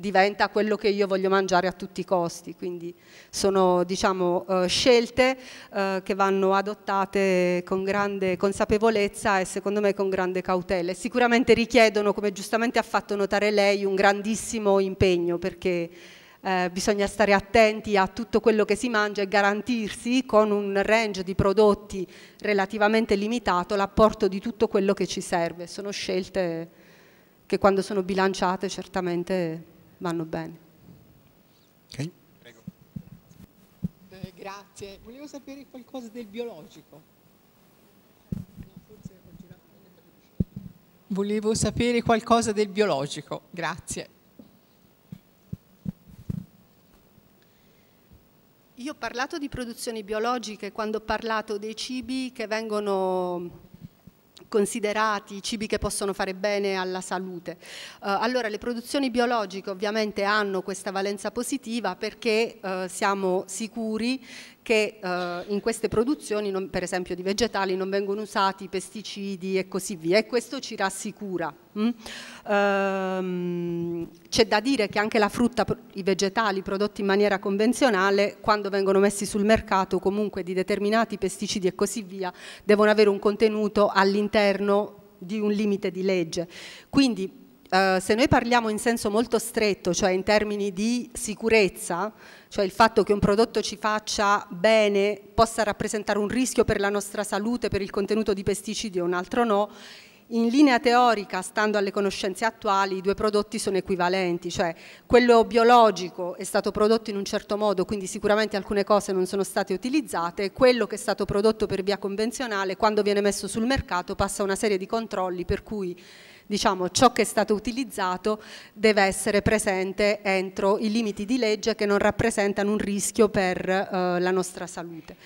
diventa quello che io voglio mangiare a tutti i costi, quindi sono diciamo, eh, scelte eh, che vanno adottate con grande consapevolezza e secondo me con grande cautela e sicuramente richiedono, come giustamente ha fatto notare lei, un grandissimo impegno perché eh, bisogna stare attenti a tutto quello che si mangia e garantirsi con un range di prodotti relativamente limitato l'apporto di tutto quello che ci serve. Sono scelte che quando sono bilanciate certamente vanno bene. Okay. Eh, grazie, volevo sapere qualcosa del biologico. Volevo sapere qualcosa del biologico, grazie. Io ho parlato di produzioni biologiche quando ho parlato dei cibi che vengono considerati cibi che possono fare bene alla salute. Uh, allora le produzioni biologiche ovviamente hanno questa valenza positiva perché uh, siamo sicuri che eh, in queste produzioni, non, per esempio di vegetali, non vengono usati pesticidi e così via e questo ci rassicura. Mm? Ehm, c'è da dire che anche la frutta, i vegetali prodotti in maniera convenzionale, quando vengono messi sul mercato comunque di determinati pesticidi e così via, devono avere un contenuto all'interno di un limite di legge. Quindi eh, se noi parliamo in senso molto stretto, cioè in termini di sicurezza, cioè il fatto che un prodotto ci faccia bene possa rappresentare un rischio per la nostra salute, per il contenuto di pesticidi o un altro no, in linea teorica, stando alle conoscenze attuali, i due prodotti sono equivalenti, cioè quello biologico è stato prodotto in un certo modo, quindi sicuramente alcune cose non sono state utilizzate, quello che è stato prodotto per via convenzionale, quando viene messo sul mercato, passa una serie di controlli per cui diciamo, ciò che è stato utilizzato deve essere presente entro i limiti di legge che non rappresentano un rischio per eh, la nostra salute.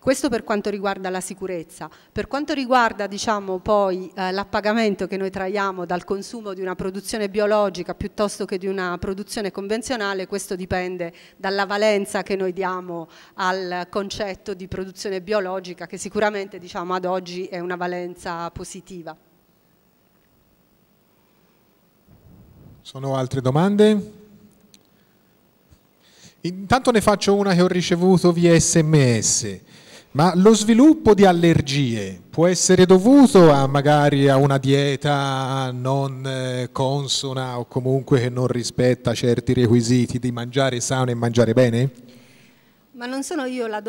Questo per quanto riguarda la sicurezza. Per quanto riguarda diciamo, poi eh, l'appagamento che noi traiamo dal consumo di una produzione biologica piuttosto che di una produzione convenzionale, questo dipende dalla valenza che noi diamo al concetto di produzione biologica che sicuramente diciamo, ad oggi è una valenza positiva. Sono altre domande? Intanto ne faccio una che ho ricevuto via sms. Ma lo sviluppo di allergie può essere dovuto a magari a una dieta non eh, consona o comunque che non rispetta certi requisiti di mangiare sano e mangiare bene? Ma non sono io la,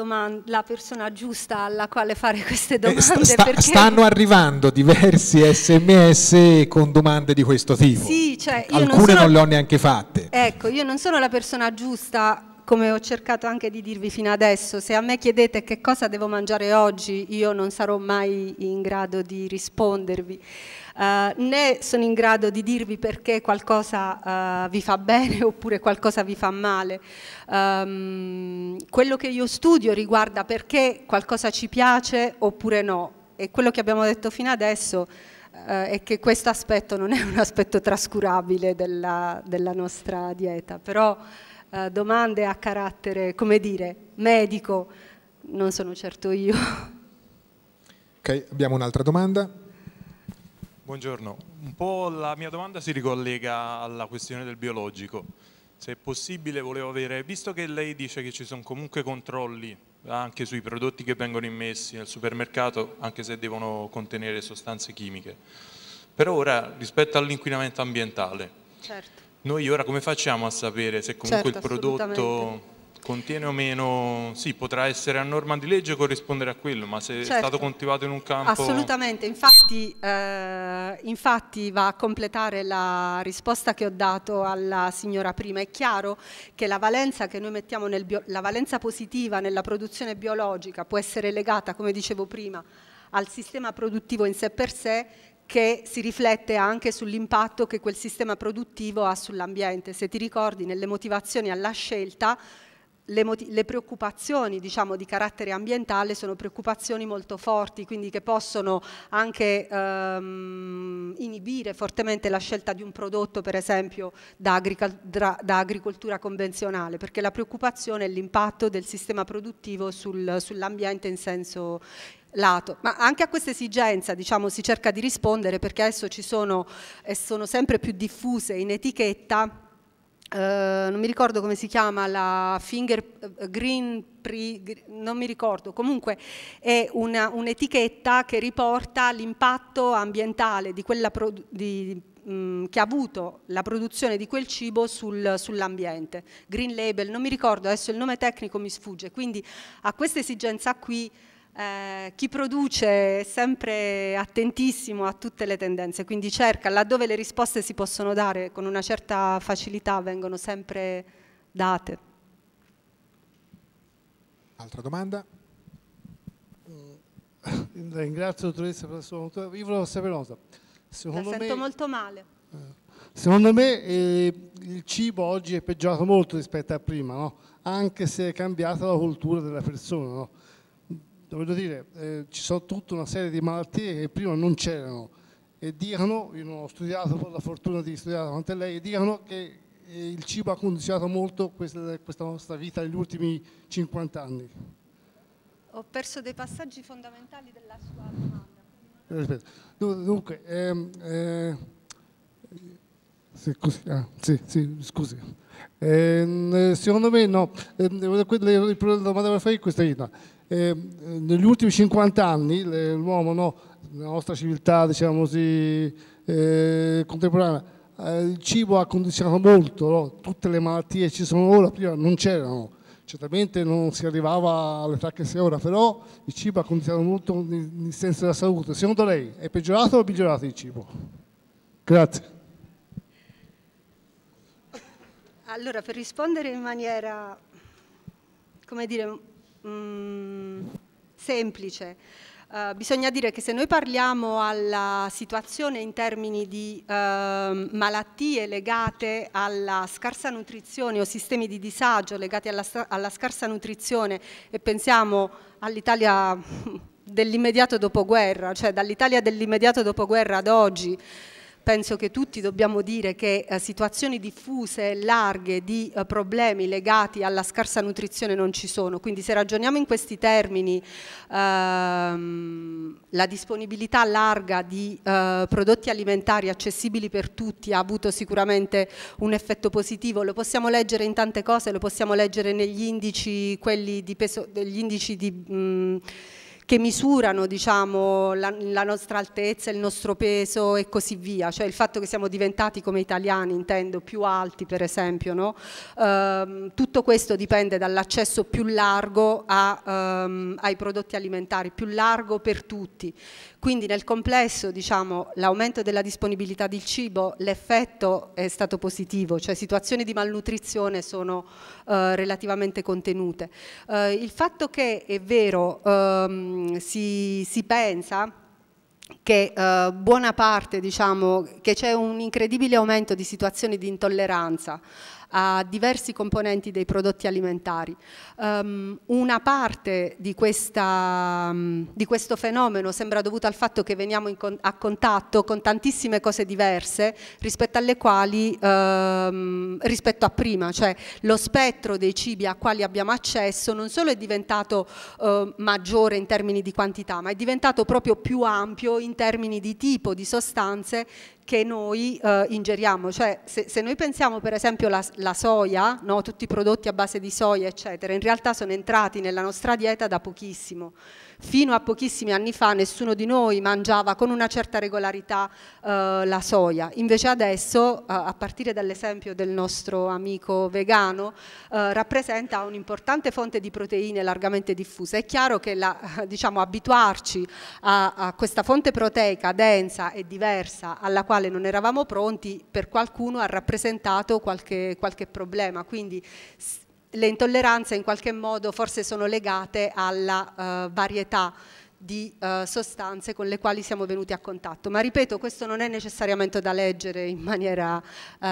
la, persona giusta alla quale fare queste eh, domande. Eh, sta, perché... Stanno arrivando diversi sms con domande di questo tipo. Sì, cioè, Alcune non, sono... non le ho neanche fatte. Ecco, io non sono la persona giusta come ho cercato anche di dirvi fino adesso, se a me chiedete che cosa devo mangiare oggi, io non sarò mai in grado di rispondervi. Eh, né sono in grado di dirvi perché qualcosa eh, vi fa bene oppure qualcosa vi fa male. Um, quello che io studio riguarda perché qualcosa ci piace oppure no e quello che abbiamo detto fino adesso eh, è che questo aspetto non è un aspetto trascurabile della, della nostra dieta, però eh, domande a carattere, come dire, medico non sono certo io. Ok, abbiamo un'altra domanda. Buongiorno, un po' la mia domanda si ricollega alla questione del biologico. Se è possibile volevo avere, visto che lei dice che ci sono comunque controlli eh, anche sui prodotti che vengono immessi nel supermercato, anche se devono contenere sostanze chimiche, però ora rispetto all'inquinamento ambientale, certo. noi ora come facciamo a sapere se comunque certo, il prodotto Contiene o meno, sì, potrà essere a norma di legge corrispondere a quello, ma se certo. è stato coltivato in un campo... Assolutamente, infatti, eh, infatti va a completare la risposta che ho dato alla signora prima. È chiaro che la valenza che noi mettiamo, nel bio... la valenza positiva nella produzione biologica può essere legata, come dicevo prima, al sistema produttivo in sé per sé, che si riflette anche sull'impatto che quel sistema produttivo ha sull'ambiente. Se ti ricordi, nelle motivazioni alla scelta le, le preoccupazioni diciamo, di carattere ambientale sono preoccupazioni molto forti, quindi che possono anche ehm, inibire fortemente la scelta di un prodotto, per esempio, da, da, da agricoltura convenzionale, perché la preoccupazione è l'impatto del sistema produttivo sul, sull'ambiente in senso Lato. Ma anche a questa esigenza diciamo, si cerca di rispondere perché adesso ci sono e sono sempre più diffuse in etichetta eh, non mi ricordo come si chiama la finger eh, green, pre, non mi ricordo, comunque è un'etichetta che riporta l'impatto ambientale di quella pro, di, mm, che ha avuto la produzione di quel cibo sul, sull'ambiente. Green label, non mi ricordo, adesso il nome tecnico mi sfugge, quindi a questa esigenza qui eh, chi produce è sempre attentissimo a tutte le tendenze, quindi cerca laddove le risposte si possono dare con una certa facilità vengono sempre date. Altra domanda? Mm. ringrazio dottoressa per la sua notizia. Io volevo sapere cosa. Secondo La sento me, molto male. Eh. Secondo me eh, il cibo oggi è peggiorato molto rispetto a prima, no? anche se è cambiata la cultura della persona. No? voglio dire, eh, ci sono tutta una serie di malattie che prima non c'erano e dicono, io non ho studiato, ho la fortuna di studiare davanti a lei, dicono che eh, il cibo ha condizionato molto questa, questa nostra vita negli ultimi 50 anni. Ho perso dei passaggi fondamentali della sua domanda. Dunque, ehm, eh, se così, ah, sì, sì, scusi. Ehm, eh, secondo me no, eh, la domanda che fare è questa eh, negli ultimi 50 anni l'uomo, no, nella nostra civiltà diciamo così, eh, contemporanea, eh, il cibo ha condizionato molto, no? tutte le malattie ci sono ora, prima non c'erano, certamente non si arrivava alle fracche se ora, però il cibo ha condizionato molto nel senso della salute. Secondo lei è peggiorato o è migliorato il cibo? Grazie. Allora, per rispondere in maniera, come dire, mh, mm, semplice. Uh, bisogna dire che se noi parliamo alla situazione in termini di uh, malattie legate alla scarsa nutrizione o sistemi di disagio legati alla, alla scarsa nutrizione e pensiamo all'Italia dell'immediato dopoguerra, cioè dall'Italia dell'immediato dopoguerra ad oggi, penso che tutti dobbiamo dire che eh, situazioni diffuse, larghe di eh, problemi legati alla scarsa nutrizione non ci sono, quindi se ragioniamo in questi termini ehm, la disponibilità larga di eh, prodotti alimentari accessibili per tutti ha avuto sicuramente un effetto positivo, lo possiamo leggere in tante cose, lo possiamo leggere negli indici, quelli di peso, degli indici di... Mh, che misurano diciamo, la, la, nostra altezza, il nostro peso e così via, cioè il fatto che siamo diventati come italiani, intendo, più alti per esempio, no? ehm, tutto questo dipende dall'accesso più largo a, ehm, ai prodotti alimentari, più largo per tutti quindi nel complesso diciamo, l'aumento della disponibilità del cibo, l'effetto è stato positivo, cioè situazioni di malnutrizione sono eh, relativamente contenute. Eh, il fatto che è vero ehm, si, si pensa che eh, buona parte, diciamo, che c'è un incredibile aumento di situazioni di intolleranza a diversi componenti dei prodotti alimentari. Um, una parte di, questa, um, di, questo fenomeno sembra dovuta al fatto che veniamo con a contatto con tantissime cose diverse rispetto alle quali, um, rispetto a prima, cioè lo spettro dei cibi a quali abbiamo accesso non solo è diventato uh, maggiore in termini di quantità, ma è diventato proprio più ampio in termini di tipo di sostanze che noi eh, ingeriamo. Cioè, se, se, noi pensiamo per esempio la, la soia, no? tutti i prodotti a base di soia, eccetera, in realtà sono entrati nella nostra dieta da pochissimo. Fino a pochissimi anni fa nessuno di noi mangiava con una certa regolarità eh, la soia, invece adesso, eh, a partire dall'esempio del nostro amico vegano, eh, rappresenta un'importante fonte di proteine largamente diffusa. È chiaro che la, diciamo, abituarci a, a questa fonte proteica densa e diversa alla quale non eravamo pronti per qualcuno ha rappresentato qualche, qualche problema. Quindi le intolleranze in qualche modo forse sono legate alla uh, varietà di uh, sostanze con le quali siamo venuti a contatto, ma ripeto questo non è necessariamente da leggere in maniera uh,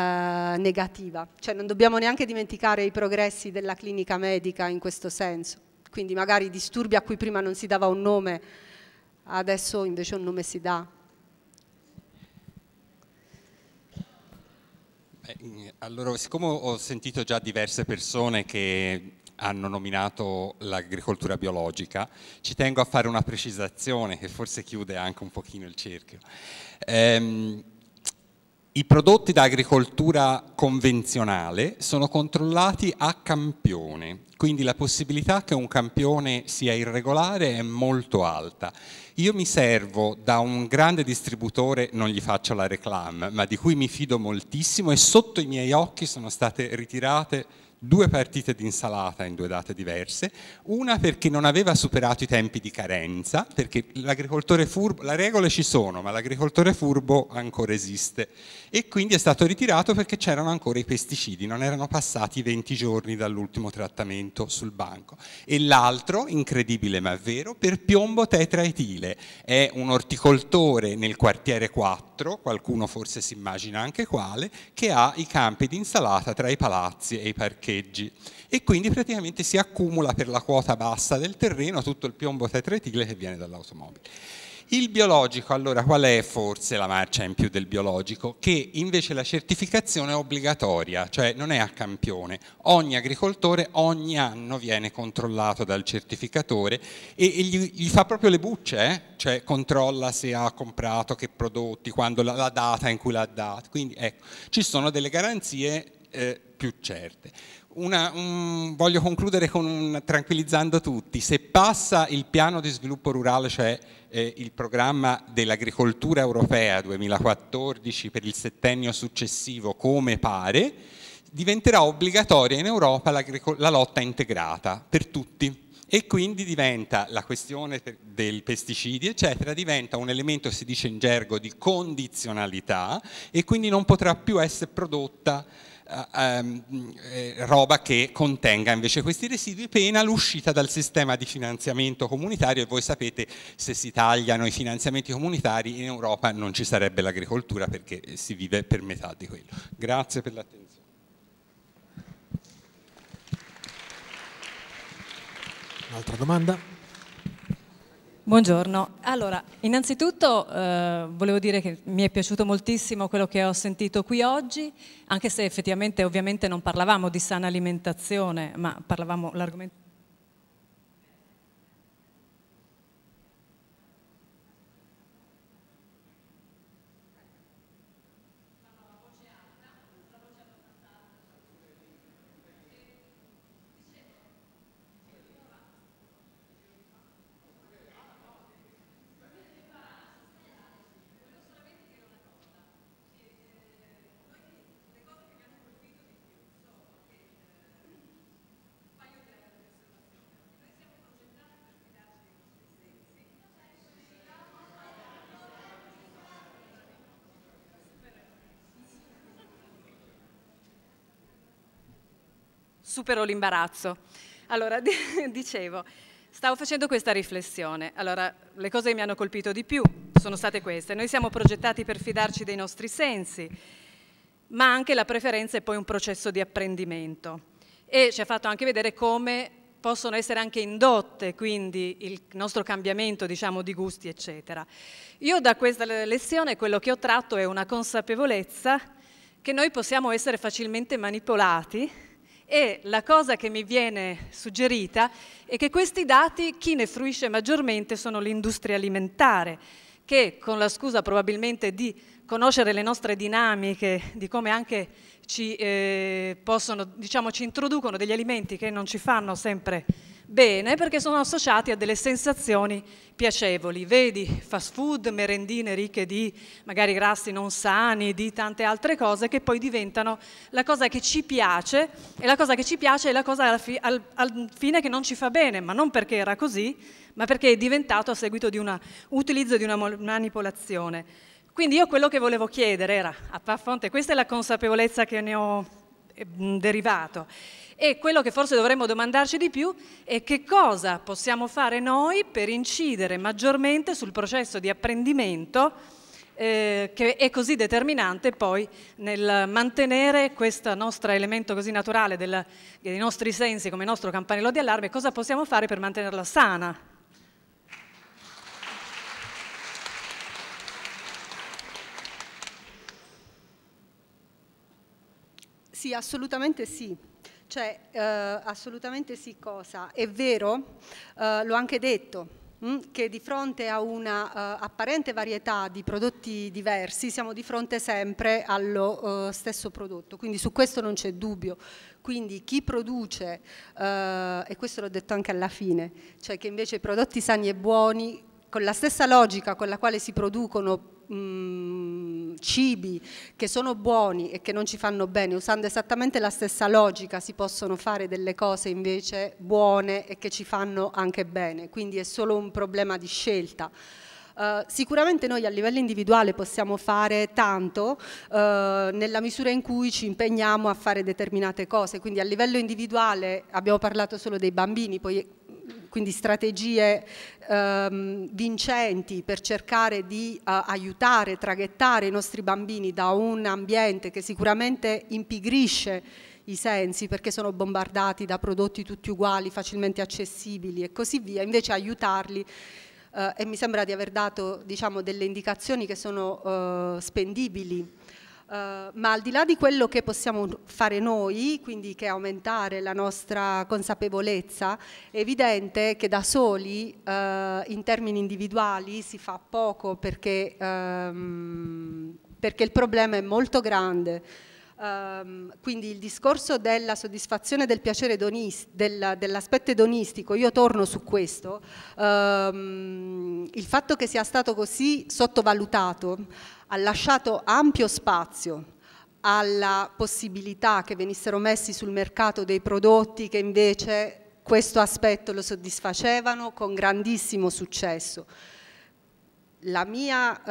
negativa, cioè non dobbiamo neanche dimenticare i progressi della clinica medica in questo senso, quindi magari disturbi a cui prima non si dava un nome, adesso invece un nome si dà, Eh, eh, allora, siccome ho sentito già diverse persone che hanno nominato l'agricoltura biologica, ci tengo a fare una precisazione che forse chiude anche un pochino il cerchio. Ehm, I prodotti da agricoltura convenzionale sono controllati a campione, quindi la possibilità che un campione sia irregolare è molto alta io mi servo da un grande distributore, non gli faccio la reclam, ma di cui mi fido moltissimo e sotto i miei occhi sono state ritirate due partite di insalata in due date diverse, una perché non aveva superato i tempi di carenza, perché l'agricoltore furbo, le regole ci sono, ma l'agricoltore furbo ancora esiste e quindi è stato ritirato perché c'erano ancora i pesticidi, non erano passati i 20 giorni dall'ultimo trattamento sul banco. E l'altro, incredibile ma vero, per piombo tetraetile, è un orticoltore nel quartiere 4, qualcuno forse si immagina anche quale, che ha i campi di insalata tra i palazzi e i parcheggi parcheggi e quindi praticamente si accumula per la quota bassa del terreno tutto il piombo tetraetile che viene dall'automobile. Il biologico, allora, qual è forse la marcia in più del biologico? Che invece la certificazione è obbligatoria, cioè non è a campione. Ogni agricoltore ogni anno viene controllato dal certificatore e, e gli, gli, fa proprio le bucce, eh? cioè controlla se ha comprato, che prodotti, quando la, la data in cui l'ha data. Quindi ecco, ci sono delle garanzie eh, più certe una, un, voglio concludere con un, tranquillizzando tutti, se passa il piano di sviluppo rurale, cioè eh, il programma dell'agricoltura europea 2014 per il settennio successivo come pare, diventerà obbligatoria in Europa la lotta integrata per tutti e quindi diventa la questione dei pesticidi eccetera diventa un elemento si dice in gergo di condizionalità e quindi non potrà più essere prodotta Mm, eh, roba che contenga invece questi residui, pena l'uscita dal sistema di finanziamento comunitario e voi sapete se si tagliano i finanziamenti comunitari in Europa non ci sarebbe l'agricoltura perché si vive per metà di quello. Grazie per l'attenzione. Un'altra domanda? Buongiorno, allora innanzitutto eh, volevo dire che mi è piaciuto moltissimo quello che ho sentito qui oggi, anche se effettivamente ovviamente non parlavamo di sana alimentazione, ma parlavamo l'argomento supero l'imbarazzo. Allora, dicevo, stavo facendo questa riflessione. Allora, le cose che mi hanno colpito di più sono state queste. Noi siamo progettati per fidarci dei nostri sensi, ma anche la preferenza è poi un processo di apprendimento. E ci ha fatto anche vedere come possono essere anche indotte, quindi il nostro cambiamento diciamo, di gusti, eccetera. Io da questa lezione quello che ho tratto è una consapevolezza che noi possiamo essere facilmente manipolati e la cosa che mi viene suggerita è che questi dati chi ne fruisce maggiormente sono l'industria alimentare, che con la scusa probabilmente di conoscere le nostre dinamiche, di come anche ci, eh, possono, diciamo, ci introducono degli alimenti che non ci fanno sempre bene perché sono associati a delle sensazioni piacevoli. Vedi, fast food, merendine ricche di magari grassi non sani, di tante altre cose che poi diventano la cosa che ci piace e la cosa che ci piace è la cosa alla fi al, al fine che non ci fa bene, ma non perché era così, ma perché è diventato a seguito di un utilizzo di una manipolazione. Quindi io quello che volevo chiedere era, a fronte, questa è la consapevolezza che ne ho eh, derivato, e quello che forse dovremmo domandarci di più è che cosa possiamo fare noi per incidere maggiormente sul processo di apprendimento eh, che è così determinante poi nel mantenere questo nostro elemento così naturale del, dei nostri sensi come nostro campanello di allarme, cosa possiamo fare per mantenerla sana? Sì, assolutamente sì. Cioè, eh, assolutamente sì cosa. È vero, eh, l'ho anche detto, mm, che di fronte a una uh, apparente varietà di prodotti diversi siamo di fronte sempre allo uh, stesso prodotto, quindi su questo non c'è dubbio. Quindi chi produce, uh, e questo l'ho detto anche alla fine, cioè che invece i prodotti sani e buoni con la stessa logica con la quale si producono Mm, cibi che sono buoni e che non ci fanno bene, usando esattamente la stessa logica si possono fare delle cose invece buone e che ci fanno anche bene, quindi è solo un problema di scelta. Uh, sicuramente noi a livello individuale possiamo fare tanto uh, nella misura in cui ci impegniamo a fare determinate cose, quindi a livello individuale abbiamo parlato solo dei bambini, poi quindi strategie ehm, vincenti per cercare di eh, aiutare, traghettare i nostri bambini da un ambiente che sicuramente impigrisce i sensi perché sono bombardati da prodotti tutti uguali, facilmente accessibili e così via, invece aiutarli eh, e mi sembra di aver dato diciamo, delle indicazioni che sono eh, spendibili eh, ma al di là di quello che possiamo fare noi, quindi che è aumentare la nostra consapevolezza, è evidente che da soli uh, in termini individuali si fa poco perché, um, perché il problema è molto grande Um, quindi il discorso della soddisfazione del piacere del, dell'aspetto edonistico, io torno su questo, um, il fatto che sia stato così sottovalutato ha lasciato ampio spazio alla possibilità che venissero messi sul mercato dei prodotti che invece questo aspetto lo soddisfacevano con grandissimo successo la mia,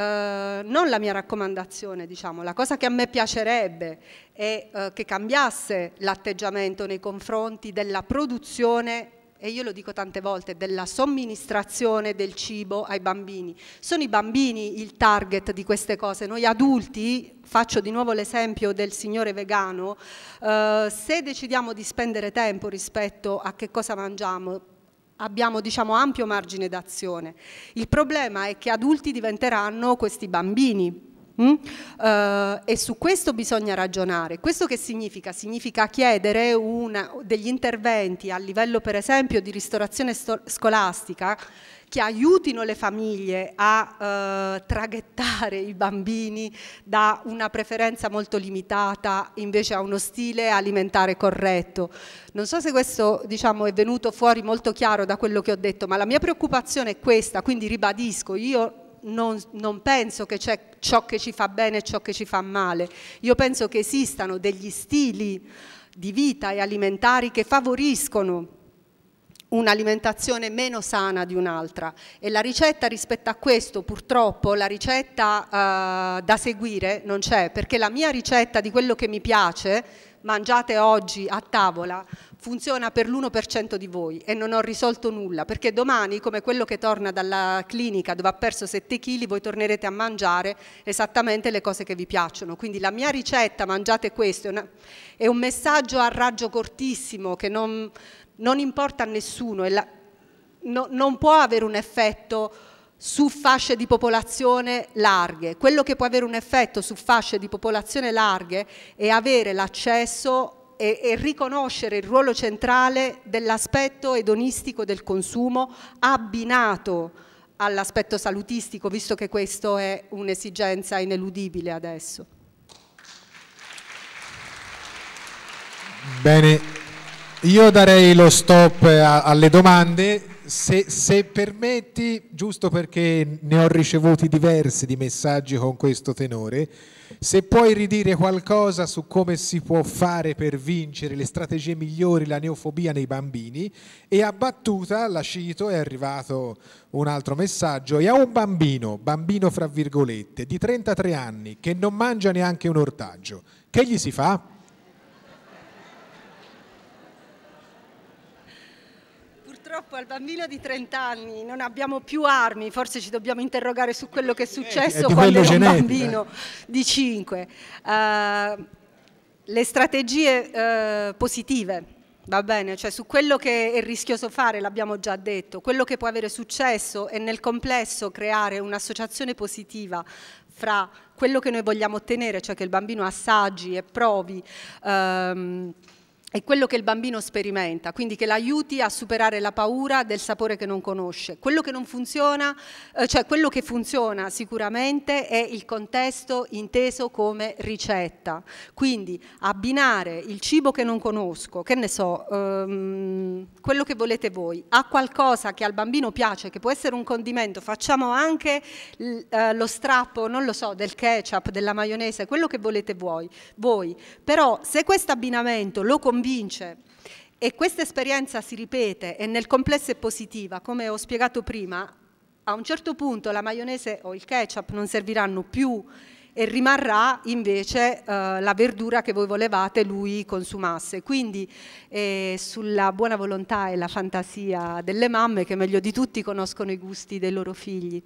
eh, non la mia raccomandazione, diciamo, la cosa che a me piacerebbe è eh, che cambiasse l'atteggiamento nei confronti della produzione e io lo dico tante volte, della somministrazione del cibo ai bambini. Sono i bambini il target di queste cose, noi adulti, faccio di nuovo l'esempio del signore vegano, eh, se decidiamo di spendere tempo rispetto a che cosa mangiamo, abbiamo diciamo, ampio margine d'azione. Il problema è che adulti diventeranno questi bambini. Mm? Uh, e su questo bisogna ragionare. Questo che significa? Significa chiedere una, degli interventi a livello per esempio di ristorazione scolastica che aiutino le famiglie a eh, traghettare i bambini da una preferenza molto limitata invece a uno stile alimentare corretto. Non so se questo diciamo, è venuto fuori molto chiaro da quello che ho detto, ma la mia preoccupazione è questa, quindi ribadisco, io non, non, penso che c'è ciò che ci fa bene e ciò che ci fa male. Io penso che esistano degli stili di vita e alimentari che favoriscono un'alimentazione meno sana di un'altra e la ricetta rispetto a questo purtroppo la ricetta eh, da seguire non c'è perché la mia ricetta di quello che mi piace mangiate oggi a tavola funziona per l'1% di voi e non ho risolto nulla perché domani come quello che torna dalla clinica dove ha perso 7 kg voi tornerete a mangiare esattamente le cose che vi piacciono quindi la mia ricetta mangiate questo è, una, è un messaggio a raggio cortissimo che non, non importa a nessuno, la, no, non può avere un effetto su fasce di popolazione larghe. Quello che può avere un effetto su fasce di popolazione larghe è avere l'accesso e, e, riconoscere il ruolo centrale dell'aspetto edonistico del consumo abbinato all'aspetto salutistico, visto che questa è un'esigenza ineludibile adesso. Bene. Io darei lo stop alle domande. Se, se, permetti, giusto perché ne ho ricevuti diversi di messaggi con questo tenore, se puoi ridire qualcosa su come si può fare per vincere le strategie migliori, la neofobia nei bambini, e a battuta, la cito, è arrivato un altro messaggio, e a un bambino, bambino fra virgolette, di 33 anni, che non mangia neanche un ortaggio, che gli si fa? purtroppo al bambino di 30 anni non abbiamo più armi, forse ci dobbiamo interrogare su quello che è eh, successo è quando era un bambino eh. di 5. Uh, eh, le strategie uh, positive. Va bene, cioè su quello che è rischioso fare l'abbiamo già detto, quello che può avere successo è nel complesso creare un'associazione positiva fra quello che noi vogliamo ottenere, cioè che il bambino assaggi e provi. Um, è quello che il bambino sperimenta, quindi che l'aiuti a superare la paura del sapore che non conosce. Quello che non funziona, eh, cioè quello che funziona sicuramente è il contesto inteso come ricetta. Quindi abbinare il cibo che non conosco, che ne so, ehm, quello che volete voi, a qualcosa che al bambino piace, che può essere un condimento, facciamo anche eh, lo strappo, non lo so, del ketchup, della maionese, quello che volete voi, voi. Però se questo abbinamento lo cominciate convince e questa esperienza si ripete e nel complesso è positiva, come ho spiegato prima, a un certo punto la maionese o il ketchup non serviranno più e rimarrà invece eh, la verdura che voi volevate lui consumasse. Quindi eh, sulla buona volontà e la fantasia delle mamme che meglio di tutti conoscono i gusti dei loro figli.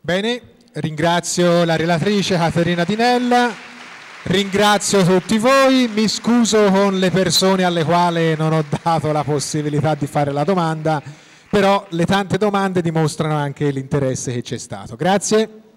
Bene, ringrazio la relatrice Caterina Dinella. Ringrazio tutti voi, mi scuso con le persone alle quali non ho dato la possibilità di fare la domanda, però le tante domande dimostrano anche l'interesse che c'è stato. Grazie.